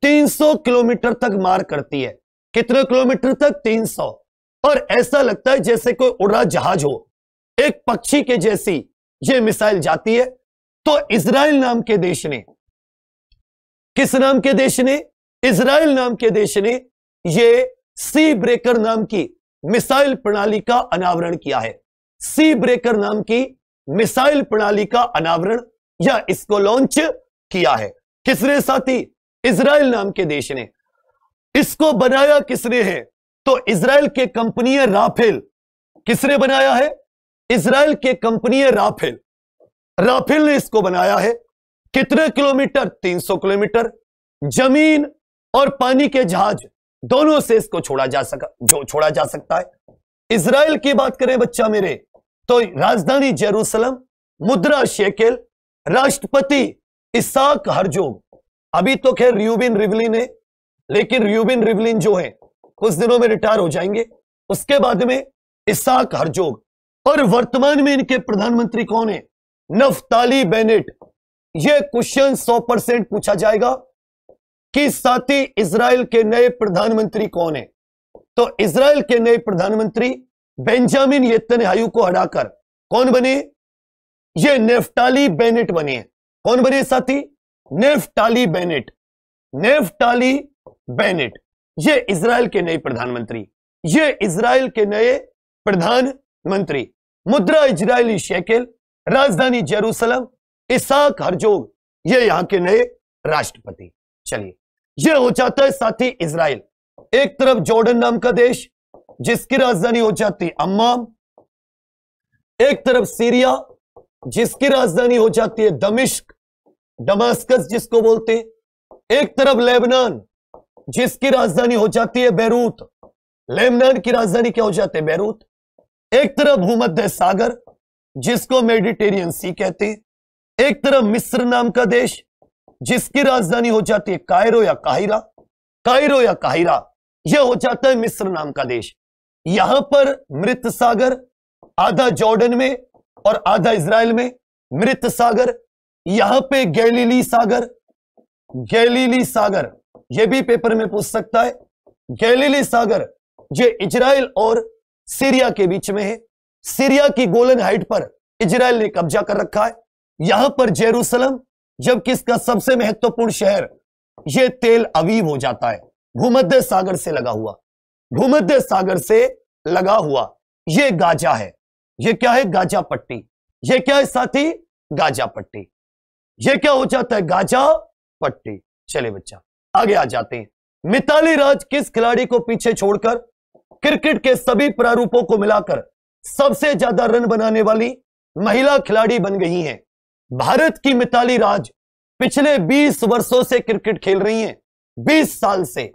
300 किलोमीटर तक मार करती है कितने किलोमीटर तक 300 और ऐसा लगता है जैसे कोई उड़ा जहाज हो एक पक्षी के जैसी ये मिसाइल जाती है तो इसराइल नाम के देश ने किस नाम के देश ने इसराइल नाम के देश ने यह सी ब्रेकर नाम की मिसाइल प्रणाली का अनावरण किया है सी ब्रेकर नाम की मिसाइल प्रणाली का अनावरण या इसको लॉन्च किया है किसने साथी इसराइल नाम के देश ने इसको बनाया किसने है तो इसराइल के कंपनी राफेल किसने बनाया है इसराइल के कंपनी राफेल राफेल ने इसको बनाया है कितने किलोमीटर 300 किलोमीटर जमीन और पानी के जहाज दोनों से इसको छोड़ा जा सका जो छोड़ा जा सकता है इसराइल की बात करें बच्चा मेरे तो राजधानी जेरूसलम मुद्रा शेकेल राष्ट्रपति इसाक हरजोग अभी तो खैर रियूबिन रिवलिन है लेकिन रियूबिन रिवलिन जो है कुछ दिनों में रिटायर हो जाएंगे उसके बाद में इसाक हरजोग और वर्तमान में इनके प्रधानमंत्री कौन है नफताली बेनेट यह क्वेश्चन 100 परसेंट पूछा जाएगा कि साथी इसराइल के नए प्रधानमंत्री कौन है तो इसराइल के नए प्रधानमंत्री बेंजामिन हायु को हटाकर कौन बने ये नेफ्टाली बेनेट बने कौन बने साथी नेफ्टाली बेनेट नेफ्टाली बेनेट ये इसराइल के नए प्रधानमंत्री ये इसराइल के नए प्रधानमंत्री मुद्रा इजरायली शेकेल राजधानी जेरूसलम इसाक हरजोग ये यहां के नए राष्ट्रपति चलिए ये हो जाता है साथी इसराइल एक तरफ जॉर्डन नाम का देश जिसकी राजधानी हो जाती है अम्माम एक तरफ सीरिया जिसकी राजधानी हो जाती है दमिश्क डमास्कस जिसको बोलते एक तरफ लेबनान जिसकी राजधानी हो जाती है बैरूत लेबनान की राजधानी क्या हो जाती है बैरूत एक तरफ भूमध्य सागर जिसको मेडिटेरियन सी कहते एक तरफ मिस्र नाम का देश जिसकी राजधानी हो जाती है कायरो या काहिरा कायरो या काहिरा यह हो जाता है मिस्र नाम का देश यहां पर मृत सागर आधा जॉर्डन में और आधा इसराइल में मृत सागर यहां पे गैलीली सागर गैलीली सागर यह भी पेपर में पूछ सकता है गैलीली सागर जो इजराइल और सीरिया के बीच में है सीरिया की गोलन हाइट पर इजराइल ने कब्जा कर रखा है यहां पर जेरूसलम जबकि इसका सबसे महत्वपूर्ण शहर यह तेल अवीव हो जाता है भूमध्य सागर से लगा हुआ भूमध्य सागर से लगा हुआ ये गाजा है ये क्या है गाजा पट्टी ये क्या है साथी गाजा पट्टी ये क्या हो जाता है गाजा पट्टी चले बच्चा आगे आ जाते हैं मिताली राज किस खिलाड़ी को पीछे छोड़कर क्रिकेट के सभी प्रारूपों को मिलाकर सबसे ज्यादा रन बनाने वाली महिला खिलाड़ी बन गई हैं भारत की मिताली राज पिछले 20 वर्षों से क्रिकेट खेल रही हैं 20 साल से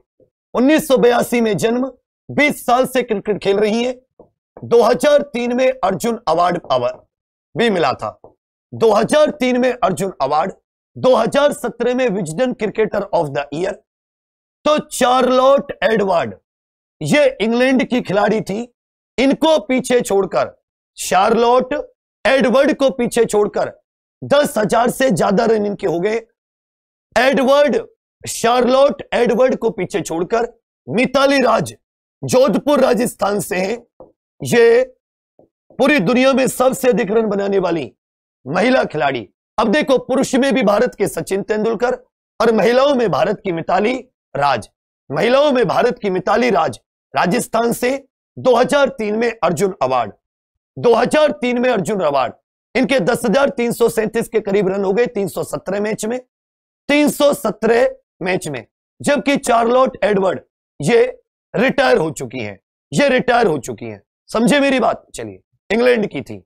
उन्नीस में जन्म 20 साल से क्रिकेट खेल रही है 2003 में अर्जुन अवार्ड अवार भी मिला था 2003 में अर्जुन अवार्ड 2017 में Wisden cricketer of the year तो चार्लोट एडवर्ड ये इंग्लैंड की खिलाड़ी थी इनको पीछे छोड़कर शार्लोट एडवर्ड को पीछे छोड़कर दस हजार से ज्यादा रन इनके हो गए एडवर्ड शार्लोट एडवर्ड को पीछे छोड़कर मिताली राज जोधपुर राजस्थान से हैं ये पूरी दुनिया में सबसे अधिक रन बनाने वाली महिला खिलाड़ी अब देखो पुरुष में भी भारत के सचिन तेंदुलकर और महिलाओं में भारत की मिताली राज महिलाओं में भारत की मिताली राज राजस्थान से 2003 में अर्जुन अवार्ड 2003 में अर्जुन अवार्ड इनके दस के करीब रन हो गए 317 मैच में 317 मैच में जबकि चार्लोट एडवर्ड ये रिटायर हो चुकी हैं ये रिटायर हो चुकी हैं समझे मेरी बात चलिए इंग्लैंड की थी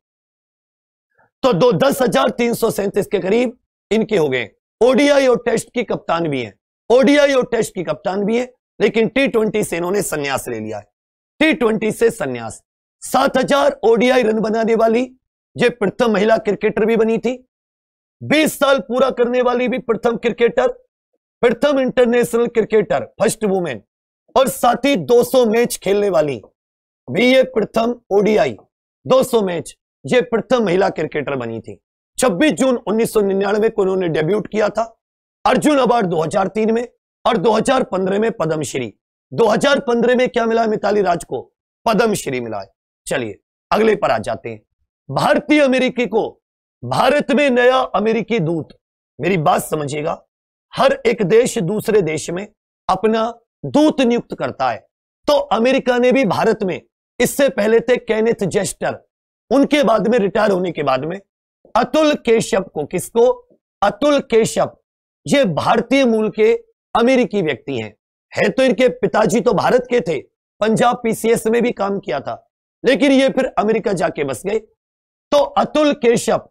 तो दो दस हजार तीन सौ सैंतीस के करीब इनके हो गए ओडीआई और टेस्ट की कप्तान भी है ओडीआई और टेस्ट की कप्तान भी है लेकिन टी ट्वेंटी से इन्होंने संन्यास ले लिया है टी ट्वेंटी से संन्यास सात हजार ओडीआई रन बनाने वाली ये प्रथम महिला क्रिकेटर भी बनी थी बीस साल पूरा करने वाली भी प्रथम क्रिकेटर प्रथम इंटरनेशनल क्रिकेटर फर्स्ट वुमेन और साथ ही 200 मैच खेलने वाली भी ये प्रथम ओडीआई 200 मैच ये प्रथम महिला क्रिकेटर बनी थी 26 जून 1999 को उन्होंने डेब्यूट किया था अर्जुन अवार्ड 2003 में और 2015 में पद्मश्री 2015 में क्या मिला मिताली राज को पद्मश्री मिला है चलिए अगले पर आ जाते हैं भारतीय अमेरिकी को भारत में नया अमेरिकी दूत मेरी बात समझिएगा हर एक देश दूसरे देश में अपना दूत नियुक्त करता है तो अमेरिका ने भी भारत में इससे पहले थे कैनेथ जेस्टर उनके बाद में रिटायर होने के बाद में अतुल केशव को किसको अतुल केशव ये भारतीय मूल के अमेरिकी व्यक्ति हैं है तो इनके पिताजी तो भारत के थे पंजाब पीसीएस में भी काम किया था लेकिन ये फिर अमेरिका जाके बस गए तो अतुल केशव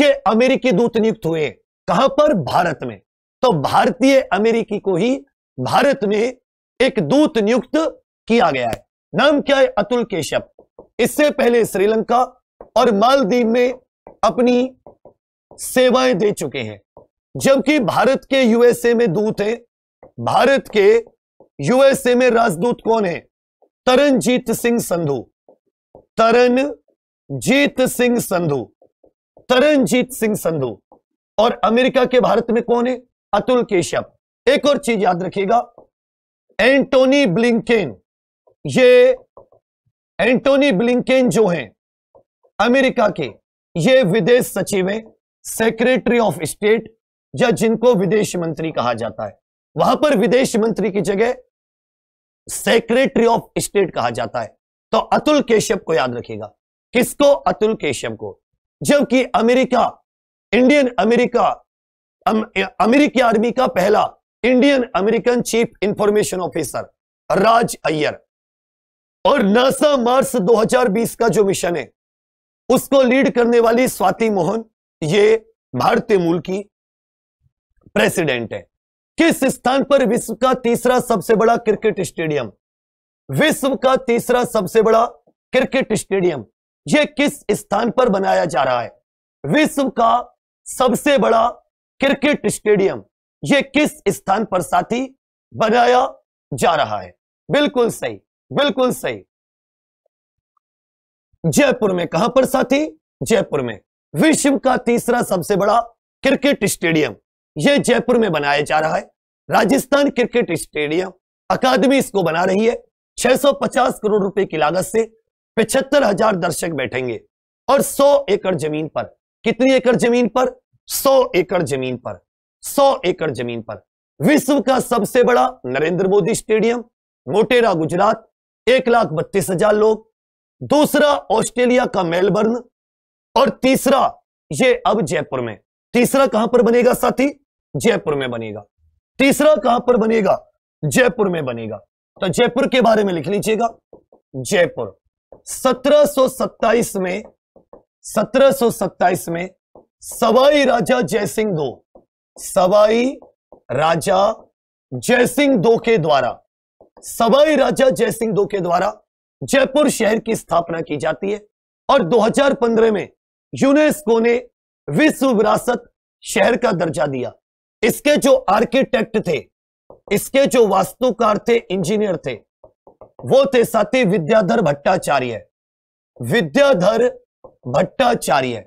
ये अमेरिकी दूत नियुक्त हुए कहां पर भारत में तो भारतीय अमेरिकी को ही भारत में एक दूत नियुक्त किया गया है नाम क्या है अतुल केशव इससे पहले श्रीलंका और मालदीव में अपनी सेवाएं दे चुके हैं जबकि भारत के यूएसए में दूत है भारत के यूएसए में राजदूत कौन है तरनजीत सिंह संधू तरनजीत सिंह संधू तरनजीत सिंह संधू और अमेरिका के भारत में कौन है अतुल केशव एक और चीज याद रखिएगा एंटोनी ब्लिंकेन ये एंटोनी ब्लिंकेन जो हैं अमेरिका के ये विदेश सचिव हैं सेक्रेटरी ऑफ स्टेट या जिनको विदेश मंत्री कहा जाता है वहां पर विदेश मंत्री की जगह सेक्रेटरी ऑफ स्टेट कहा जाता है तो अतुल केशव को याद रखिएगा किसको अतुल केशव को जबकि अमेरिका इंडियन अमेरिका अम, अमेरिकी आर्मी का पहला Indian American chief information officer Raj Iyer और नासा मार्स 2020 का जो मिशन है उसको लीड करने वाली स्वाति मोहन ये भारतीय मूल की प्रेसिडेंट है किस स्थान पर विश्व का तीसरा सबसे बड़ा क्रिकेट स्टेडियम विश्व का तीसरा सबसे बड़ा क्रिकेट स्टेडियम यह किस स्थान पर बनाया जा रहा है विश्व का सबसे बड़ा क्रिकेट स्टेडियम ये किस स्थान पर साथी बनाया जा रहा है बिल्कुल सही बिल्कुल सही जयपुर में कहां पर साथी जयपुर में विश्व का तीसरा सबसे बड़ा क्रिकेट स्टेडियम यह जयपुर में बनाया जा रहा है राजस्थान क्रिकेट स्टेडियम अकादमी इसको बना रही है 650 करोड़ रुपए की लागत से पिछहत्तर हजार दर्शक बैठेंगे और 100 एकड़ जमीन पर कितनी एकड़ जमीन पर 100 एकड़ जमीन पर सौ एकड़ जमीन पर विश्व का सबसे बड़ा नरेंद्र मोदी स्टेडियम मोटेरा गुजरात एक लाख बत्तीस हजार लोग दूसरा ऑस्ट्रेलिया का मेलबर्न और तीसरा ये अब जयपुर में तीसरा कहां पर बनेगा साथी जयपुर में बनेगा तीसरा कहां पर बनेगा जयपुर में बनेगा तो जयपुर के बारे में लिख लीजिएगा जयपुर 1727 में 1727 में सवाई राजा जयसिंह दो सवाई राजा जयसिंह दो के द्वारा सवाई राजा जयसिंह दो के द्वारा जयपुर शहर की स्थापना की जाती है और 2015 में यूनेस्को ने विश्व विरासत शहर का दर्जा दिया इसके जो आर्किटेक्ट थे इसके जो वास्तुकार थे इंजीनियर थे वो थे साथी विद्याधर भट्टाचार्य विद्याधर भट्टाचार्य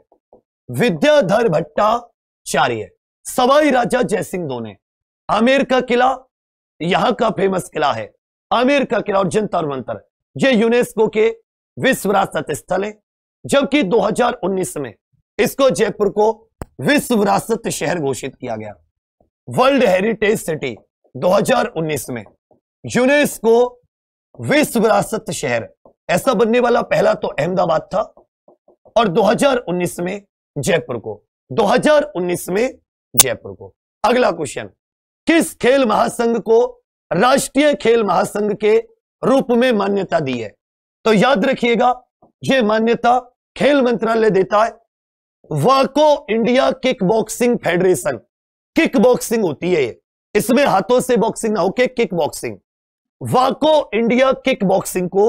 विद्याधर भट्टाचार्य सवाई राजा जयसिंह दोने आमेर का किला यहां का फेमस किला है आमेर का किला और जंतर मंतर ये यूनेस्को के विश्व विरासत स्थल है जबकि 2019 में इसको जयपुर को विश्व विरासत शहर घोषित किया गया वर्ल्ड हेरिटेज सिटी 2019 में यूनेस्को विश्व विरासत शहर ऐसा बनने वाला पहला तो अहमदाबाद था और 2019 में जयपुर को 2019 में जयपुर को अगला क्वेश्चन किस खेल महासंघ को राष्ट्रीय खेल महासंघ के रूप में मान्यता दी है तो याद रखिएगा यह मान्यता खेल मंत्रालय देता है वाको India kick boxing federation kick boxing होती है इसमें हाथों से बॉक्सिंग ना होके किक बॉक्सिंग वाको इंडिया किक बॉक्सिंग को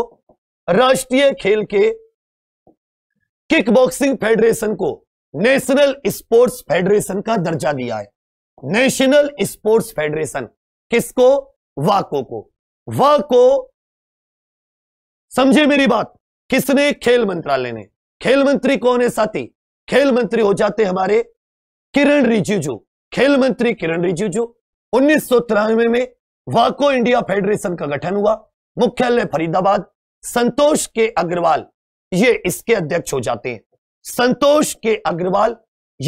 राष्ट्रीय खेल के किक बॉक्सिंग फेडरेशन को नेशनल स्पोर्ट्स फेडरेशन का दर्जा दिया है नेशनल स्पोर्ट्स फेडरेशन किसको वाको को वाको समझे मेरी बात किसने खेल मंत्रालय ने खेल मंत्री कौन है साथी खेल मंत्री हो जाते हमारे किरण रिजिजू खेल मंत्री किरण रिजिजू उन्नीस में वाको इंडिया फेडरेशन का गठन हुआ मुख्यालय फरीदाबाद संतोष के अग्रवाल ये इसके अध्यक्ष हो जाते हैं संतोष के अग्रवाल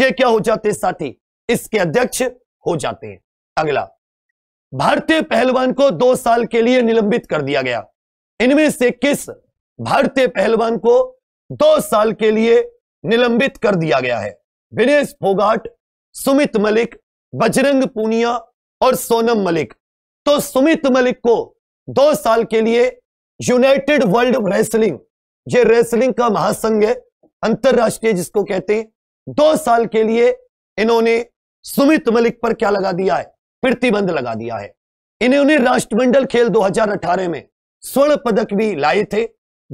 ये क्या हो जाते साथी इसके अध्यक्ष हो जाते हैं अगला भारतीय पहलवान को दो साल के लिए निलंबित कर दिया गया इनमें से किस भारतीय पहलवान को दो साल के लिए निलंबित कर दिया गया है विनेश फोगाट सुमित मलिक बजरंग पूनिया और सोनम मलिक तो सुमित मलिक को दो साल के लिए यूनाइटेड वर्ल्ड रेसलिंग ये रेसलिंग का महासंघ है अंतरराष्ट्रीय जिसको कहते हैं दो साल के लिए इन्होंने सुमित मलिक पर क्या लगा दिया है प्रतिबंध लगा दिया है इन्होंने राष्ट्रमंडल खेल 2018 में स्वर्ण पदक भी लाए थे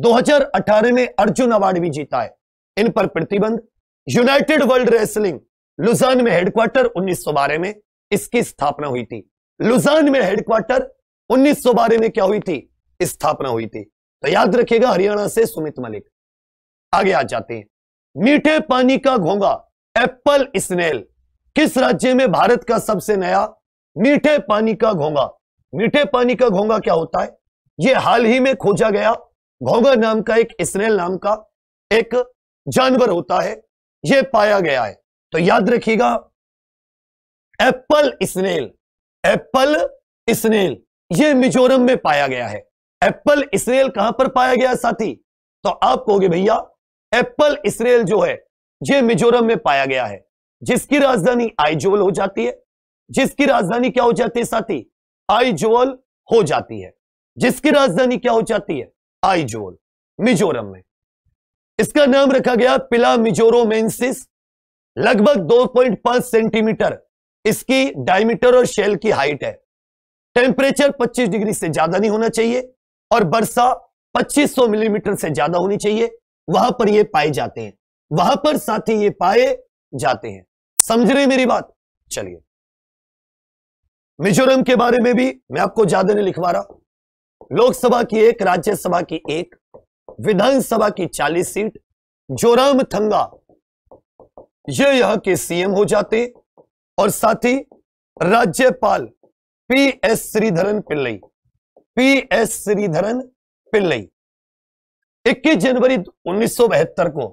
2018 में अर्जुन अवार्ड भी जीता है इन पर प्रतिबंध यूनाइटेड वर्ल्ड रेसलिंग लुजान में हेडक्वार्टर बारह में इसकी स्थापना हुई थी लुजान में हेडक्वार्टर बारह में क्या हुई थी स्थापना हुई थी तो याद रखिएगा हरियाणा से सुमित मलिक आगे आ जाते हैं मीठे पानी का घोंगा एप्पल स्नेल किस राज्य में भारत का सबसे नया मीठे पानी का घोंगा मीठे पानी का घोंगा क्या होता है यह हाल ही में खोजा गया घोंगा नाम का एक स्नेल नाम का एक जानवर होता है यह पाया गया है तो याद रखिएगा एप्पल स्नेल एप्पल स्नेल यह मिजोरम में पाया गया है एप्पल स्नेल कहां पर पाया गया साथी तो आप कहोगे भैया एप्पल इसराइल जो है ये मिजोरम में पाया गया है जिसकी राजधानी आईजोल हो जाती है जिसकी राजधानी क्या हो जाती है साथी आईजोल हो जाती है जिसकी राजधानी क्या हो जाती है आईजोल मिजोरम में इसका नाम रखा गया पिला मिजोरोमेंसिस लगभग 2.5 सेंटीमीटर इसकी डायमीटर और शेल की हाइट है टेम्परेचर 25 डिग्री से ज्यादा नहीं होना चाहिए और वर्षा 2500 मिलीमीटर से ज्यादा होनी चाहिए वहां पर ये पाए जाते हैं वहां पर साथी ये पाए जाते हैं समझ रहे मेरी बात चलिए मिजोरम के बारे में भी मैं आपको ज्यादा नहीं लिखवा रहा लोकसभा की एक राज्यसभा की एक विधानसभा की चालीस सीट जोराम थंगा ये यहां के सीएम हो जाते और साथ ही राज्यपाल P S Sreedharan Pillai P S Sreedharan Pillai 21 जनवरी उन्नीस को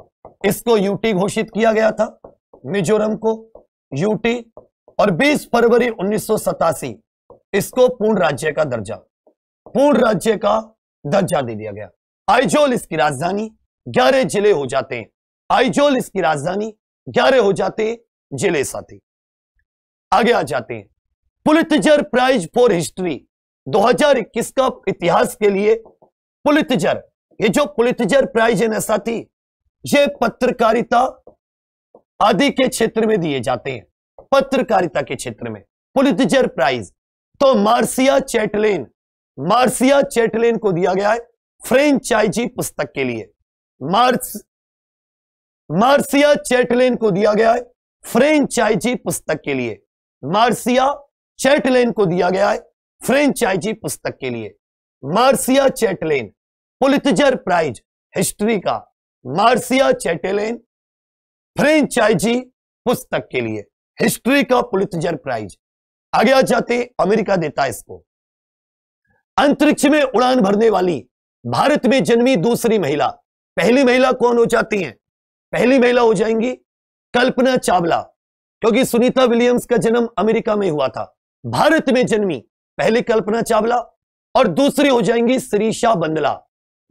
इसको यूटी घोषित किया गया था मिजोरम को यूटी और 20 फरवरी उन्नीस इसको पूर्ण राज्य का दर्जा पूर्ण राज्य का दर्जा दे दिया गया आइजोल इसकी राजधानी ग्यारह जिले हो जाते हैं आइजोल इसकी राजधानी ग्यारह हो जाते जिले साथी आगे आ जाते हैं पुलितजर प्राइज फॉर हिस्ट्री 2021 का इतिहास के लिए पुलितजर ये जो पुलिटिजर प्राइज है ना साथी ये पत्रकारिता आदि के क्षेत्र में दिए जाते हैं पत्रकारिता के क्षेत्र में पुलिटिजर प्राइज तो मार्सिया चैटलेन मार्सिया चैटलेन को दिया गया है फ्रेंचाइजी पुस्तक के लिए मार्स मार्सिया चैटलेन को दिया गया है फ्रेंचाइजी पुस्तक के लिए मार्सिया चैटलेन को दिया गया है फ्रेंचाइजी पुस्तक के लिए Marcia Chatelain Pulitzer prize history का मार्सिया चैटेलेन फ्रेंचाइजी पुस्तक के लिए हिस्ट्री का पुलितजर प्राइज आगे आ जाते अमेरिका देता है इसको अंतरिक्ष में उड़ान भरने वाली भारत में जन्मी दूसरी महिला पहली महिला कौन हो जाती है पहली महिला हो जाएंगी कल्पना चावला क्योंकि सुनीता विलियम्स का जन्म अमेरिका में हुआ था भारत में जन्मी पहली कल्पना चावला और दूसरी हो जाएंगी श्रीशा बंदला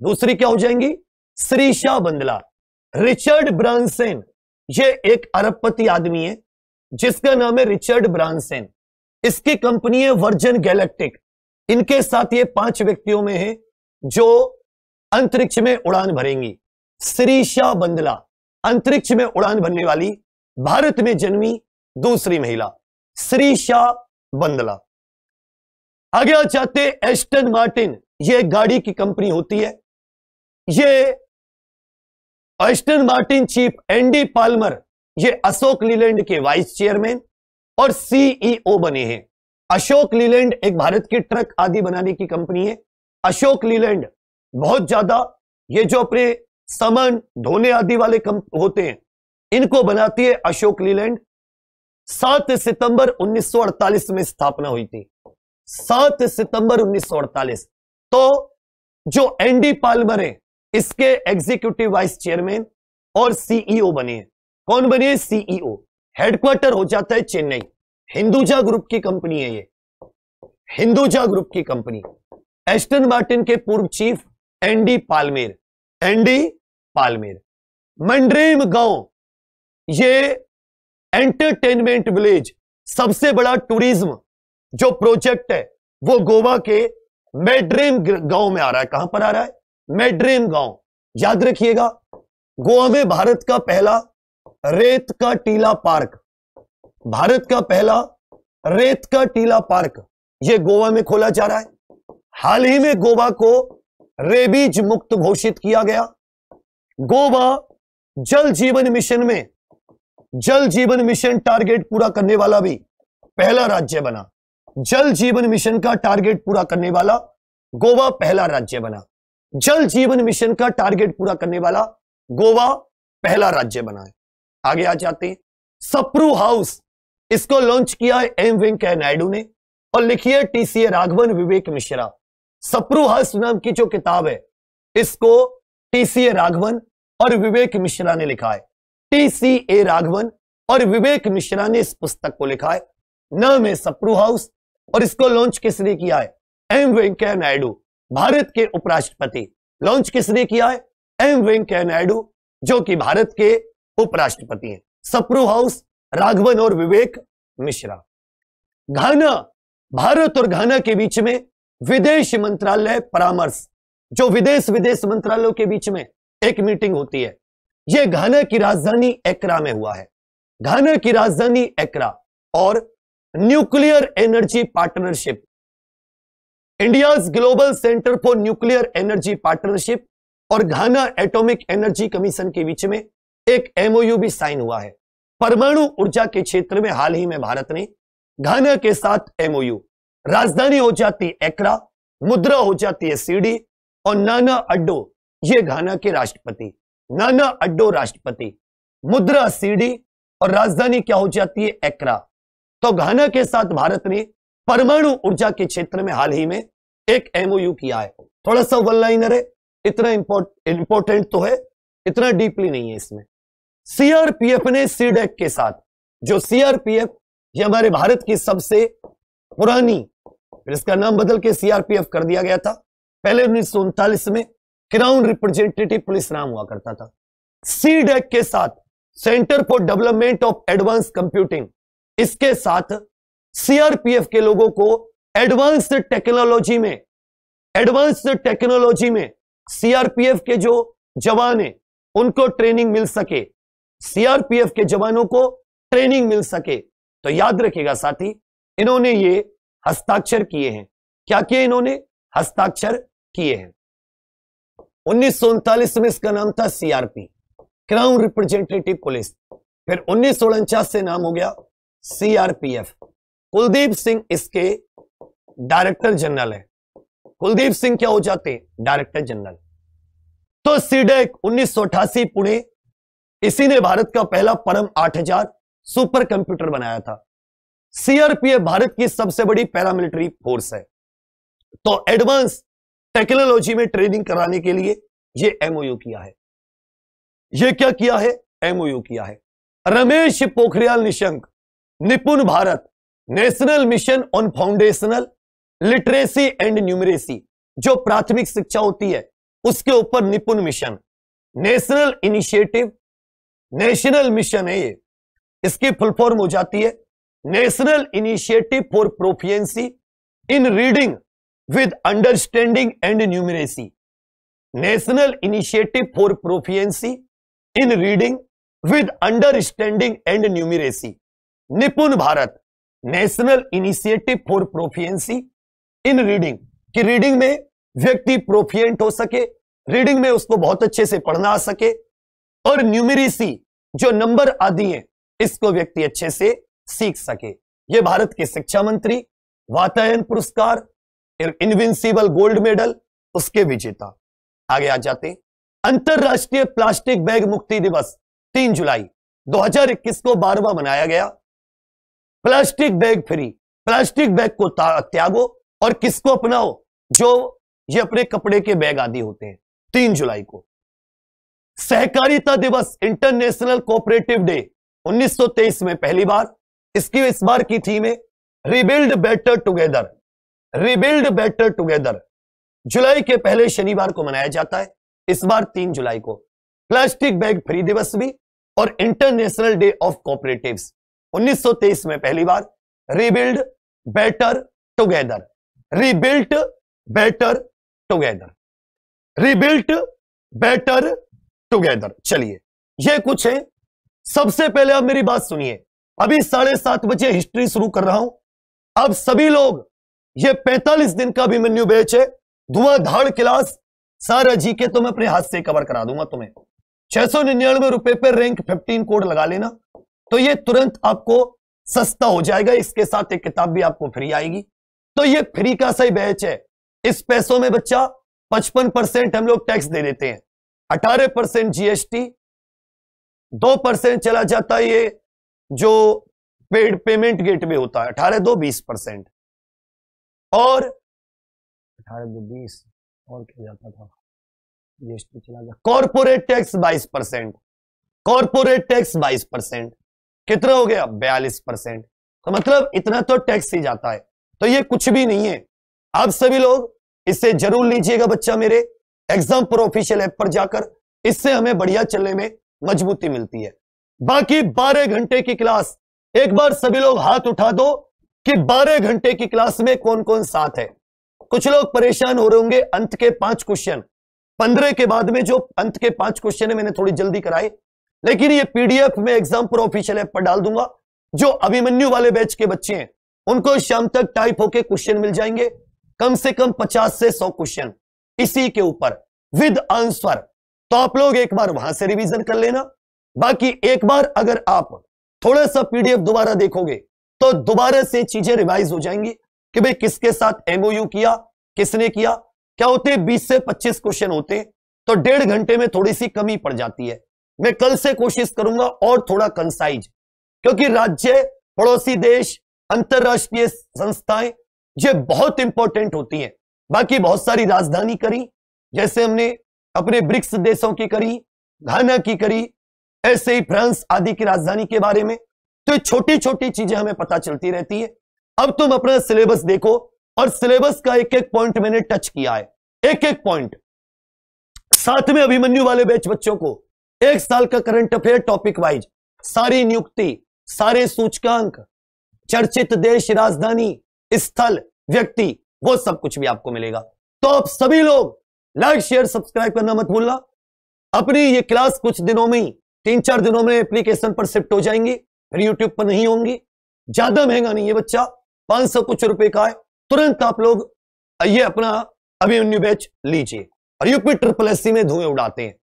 दूसरी क्या हो जाएंगी श्रीशा बंदला रिचर्ड ब्रांसेन ये एक अरबपति आदमी है जिसका नाम है रिचर्ड ब्रांसेन इसकी कंपनी है वर्जन गैलेक्टिक इनके साथ ये पांच व्यक्तियों में है जो अंतरिक्ष में उड़ान भरेंगी श्रीशा बंदला अंतरिक्ष में उड़ान भरने वाली भारत में जन्मी दूसरी महिला श्रीशा बंदला आगे आ जाते एस्टन मार्टिन ये गाड़ी की कंपनी होती है ये Aston Martin chief Andy Palmer ये अशोक लीलैंड के वाइस चेयरमैन और सीईओ e बने हैं अशोक लीलैंड एक भारत की ट्रक आदि बनाने की कंपनी है अशोक लीलैंड बहुत ज्यादा ये जो अपने समान धोने आदि वाले होते हैं इनको बनाती है अशोक लीलैंड 7 सितंबर 1948 में स्थापना हुई थी 7 सितंबर 1948 तो जो एनडी पालमर है इसके एग्जीक्यूटिव वाइस चेयरमैन और सीईओ e बने हैं कौन बने हैं सीईओ हेडक्वार्टर e हो जाता है चेन्नई हिंदुजा ग्रुप की कंपनी है ये हिंदुजा ग्रुप की कंपनी एस्टन मार्टिन के पूर्व chief Andy Palmer Andy Palmer Mandrem गांव ये एंटरटेनमेंट विलेज सबसे बड़ा टूरिज्म जो प्रोजेक्ट है वो गोवा के मेड्रेम गांव में आ रहा है कहां पर आ रहा है मेड्रेन गांव याद रखिएगा गोवा में भारत का पहला रेत का टीला पार्क भारत का पहला रेत का टीला पार्क यह गोवा में खोला जा रहा है हाल ही में गोवा को रेबीज मुक्त घोषित किया गया गोवा जल जीवन मिशन में जल जीवन मिशन टारगेट पूरा करने वाला भी पहला राज्य बना जल जीवन मिशन का टारगेट पूरा करने वाला गोवा पहला राज्य बना जल जीवन मिशन का टारगेट पूरा करने वाला गोवा पहला राज्य बना है आगे आ जाते हैं सप्रू हाउस इसको लॉन्च किया है एम वेंकैया नायडू ने और लिखी है टीसीए राघवन विवेक मिश्रा सप्रू हाउस नाम की जो किताब है इसको टीसीए राघवन और विवेक मिश्रा ने लिखा है टीसीए राघवन और विवेक मिश्रा ने इस पुस्तक को लिखा है नाम है सप्रू हाउस और इसको लॉन्च किसने किया है एम वेंकैया नायडू भारत के उपराष्ट्रपति लॉन्च किसने किया है एम वेंकैया नायडू जो कि भारत के उपराष्ट्रपति हैं सप्रू हाउस राघवन और विवेक मिश्रा घाना भारत और घाना के बीच में विदेश मंत्रालय परामर्श जो विदेश विदेश मंत्रालयों के बीच में एक मीटिंग होती है यह घाना की राजधानी एकरा में हुआ है घाना की राजधानी एकरा और nuclear energy partnership India global centre for nuclear energy partnership और घाना एटॉमिक एनर्जी कमीशन के बीच में एक एमओयू भी साइन हुआ है परमाणु ऊर्जा के क्षेत्र में हाल ही में भारत ने घाना के साथ एमओयू राजधानी हो जाती एकरा मुद्रा हो जाती है सीडी और नाना अड्डो ये घाना के राष्ट्रपति नाना अड्डो राष्ट्रपति मुद्रा सीडी और राजधानी क्या हो जाती है एकरा तो घाना के साथ भारत ने परमाणु ऊर्जा के क्षेत्र में हाल ही में एक एमओयू किया है थोड़ा सा वन लाइनर है इतना इंपॉर्टेंट तो है इतना डीपली नहीं है इसमें सीआरपीएफ ने सीडेक e के साथ जो सीआरपीएफ ये हमारे भारत की सबसे पुरानी फिर इसका नाम बदल के सीआरपीएफ कर दिया गया था पहले उन्नीस में क्राउन रिप्रेजेंटेटिव पुलिस नाम हुआ करता था सीडेक e के साथ centre for development of advance computing इसके साथ सीआरपीएफ के लोगों को एडवांस्ड टेक्नोलॉजी में एडवांस्ड टेक्नोलॉजी में सीआरपीएफ के जो जवान हैं उनको ट्रेनिंग मिल सके सीआरपीएफ के जवानों को ट्रेनिंग मिल सके तो याद रखेगा साथी इन्होंने ये हस्ताक्षर किए हैं क्या किए इन्होंने हस्ताक्षर किए हैं उन्नीस में इसका नाम था सीआरपी क्राउन रिप्रेजेंटेटिव पुलिस फिर उन्नीस से नाम हो गया सीआरपीएफ कुलदीप सिंह इसके डायरेक्टर जनरल है कुलदीप सिंह क्या हो जाते हैं डायरेक्टर जनरल तो सीडेक e उन्नीस पुणे इसी ने भारत का पहला परम 8000 सुपर कंप्यूटर बनाया था सीआरपीएफ भारत की सबसे बड़ी पैरामिलिट्री फोर्स है तो एडवांस टेक्नोलॉजी में ट्रेनिंग कराने के लिए ये एमओयू किया है ये क्या किया है एमओयू किया है Ramesh Pokhriyal Nishank Nipun Bharat national mission on foundational literacy and numeracy जो प्राथमिक शिक्षा होती है उसके ऊपर Nipun mission national initiative national mission है ये इसकी फुल फॉर्म हो जाती है national initiative for proficiency in reading with understanding and numeracy national initiative for proficiency in reading with understanding and numeracy Nipun Bharat national initiative for proficiency in reading कि reading में व्यक्ति प्रोफियंट हो सके रीडिंग में उसको बहुत अच्छे से पढ़ना आ सके और न्यूमेरिसी जो नंबर आदि है इसको व्यक्ति अच्छे से सीख सके ये भारत के शिक्षा मंत्री वातायन पुरस्कार इनविंसिबल गोल्ड मेडल उसके विजेता आगे आ जाते अंतरराष्ट्रीय प्लास्टिक बैग मुक्ति दिवस 3 जुलाई 2021 को बारवा मनाया गया plastic bag free plastic bag को त्यागो और किसको अपनाओ जो ये अपने कपड़े के बैग आदि होते हैं तीन जुलाई को सहकारिता दिवस इंटरनेशनल कोऑपरेटिव डे 1923 में पहली बार इसकी इस बार की थीम है rebuild better together rebuild better together जुलाई के पहले शनिवार को मनाया जाता है इस बार तीन जुलाई को प्लास्टिक बैग फ्री दिवस भी और इंटरनेशनल डे ऑफ कोऑपरेटिव्स 1923 में पहली बार rebuild better together rebuilt better together rebuilt better together चलिए ये कुछ है सबसे पहले आप मेरी बात सुनिए अभी साढ़े सात बजे हिस्ट्री शुरू कर रहा हूं अब सभी लोग ये 45 दिन का भी मेन्यू बेच है धुआंधार क्लास सारा जी के तो मैं अपने हाथ से कवर करा दूंगा तुम्हें छह सौ निन्यानवे रुपए पर रैंक 15 कोड लगा लेना तो ये तुरंत आपको सस्ता हो जाएगा इसके साथ एक किताब भी आपको फ्री आएगी तो ये फ्री का सही बैच है इस पैसों में बच्चा पचपन परसेंट हम लोग टैक्स दे देते हैं अठारह परसेंट जीएसटी दो परसेंट चला जाता है ये जो पेड पेमेंट गेट में होता है अठारह दो बीस परसेंट और अठारह दो बीस और क्या जाता था जीएसटी चला जाता कॉरपोरेट टैक्स बाईस परसेंट कॉरपोरेट टैक्स बाईस परसेंट कितना हो गया बयालीस परसेंट तो मतलब इतना तो टैक्स ही जाता है तो ये कुछ भी नहीं है आप सभी लोग इससे जरूर लीजिएगा बच्चा मेरे एग्जाम पर ऑफिशियल ऐप पर जाकर इससे हमें बढ़िया चलने में मजबूती मिलती है बाकी 12 घंटे की क्लास एक बार सभी लोग हाथ उठा दो कि 12 घंटे की क्लास में कौन कौन साथ है कुछ लोग परेशान हो रहे होंगे अंत के पांच क्वेश्चन पंद्रह के बाद में जो अंत के पांच क्वेश्चन है मैंने थोड़ी जल्दी कराई लेकिन ये पीडीएफ में एग्जाम पर ऑफिशियल ऐप पर डाल दूंगा जो अभिमन्यु वाले बैच के बच्चे हैं उनको शाम तक टाइप होके क्वेश्चन मिल जाएंगे कम से कम पचास से सौ क्वेश्चन इसी के ऊपर विद आंसर तो आप लोग एक बार वहां से रिवीजन कर लेना बाकी एक बार अगर आप थोड़ा सा पीडीएफ दोबारा देखोगे तो दोबारा से चीजें रिवाइज हो जाएंगी कि भाई किसके साथ एमओयू किया किसने किया क्या होते हैं बीस से पच्चीस क्वेश्चन होते हैं तो डेढ़ घंटे में थोड़ी सी कमी पड़ जाती है मैं कल से कोशिश करूंगा और थोड़ा कंसाइज क्योंकि राज्य पड़ोसी देश अंतरराष्ट्रीय संस्थाएं ये बहुत इंपॉर्टेंट होती हैं बाकी बहुत सारी राजधानी करी जैसे हमने अपने ब्रिक्स देशों की करी घाना की करी ऐसे ही फ्रांस आदि की राजधानी के बारे में तो छोटी छोटी चीजें हमें पता चलती रहती है अब तुम अपना सिलेबस देखो और सिलेबस का एक एक पॉइंट मैंने टच किया है एक एक पॉइंट साथ में अभिमन्यु वाले बैच बच्चों को एक साल का करंट अफेयर टॉपिक वाइज सारी नियुक्ति सारे सूचकांक चर्चित देश राजधानी स्थल व्यक्ति वो सब कुछ भी आपको मिलेगा तो आप सभी लोग लाइक शेयर सब्सक्राइब करना मत भूलना अपनी ये क्लास कुछ दिनों में तीन चार दिनों में एप्लीकेशन पर शिफ्ट हो जाएंगी फिर यूट्यूब पर नहीं होंगी ज्यादा महंगा नहीं है बच्चा पांच सौ कुछ रुपए का है तुरंत आप लोग ये अपना अभिमन्यु बैच लीजिए और यूपी ट्रिपल एस में धुएं उड़ाते हैं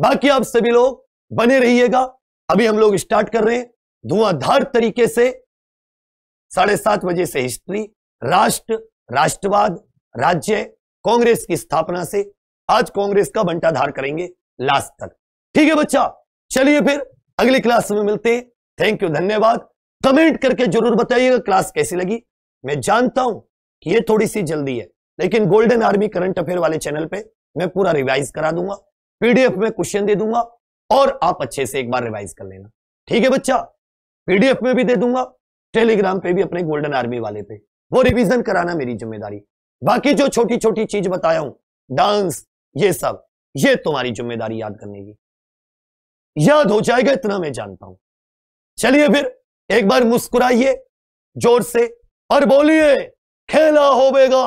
बाकी आप सभी लोग बने रहिएगा अभी हम लोग स्टार्ट कर रहे हैं धुआंधार तरीके से साढ़े सात बजे से हिस्ट्री राष्ट्र राष्ट्रवाद राज्य कांग्रेस की स्थापना से आज कांग्रेस का बंटाधार करेंगे लास्ट तक ठीक है बच्चा चलिए फिर अगली क्लास में मिलते हैं थैंक यू धन्यवाद कमेंट करके जरूर बताइएगा क्लास कैसी लगी मैं जानता हूं कि ये थोड़ी सी जल्दी है लेकिन गोल्डन आर्मी करंट अफेयर वाले चैनल पे मैं पूरा रिवाइज करा दूंगा पीडीएफ में क्वेश्चन दे दूंगा और आप अच्छे से एक बार रिवाइज कर लेना ठीक है बच्चा पीडीएफ में भी दे दूंगा टेलीग्राम पे भी अपने गोल्डन आर्मी वाले पे वो रिवीजन कराना मेरी जिम्मेदारी बाकी जो छोटी छोटी चीज बताया हूं डांस ये सब ये तुम्हारी जिम्मेदारी याद करने की याद हो जाएगा इतना मैं जानता हूं चलिए फिर एक बार मुस्कुराइए जोर से और बोलिए खेला होवेगा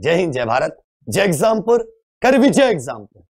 जय हिंद जय भारत जय एग्जामपुर कर विजय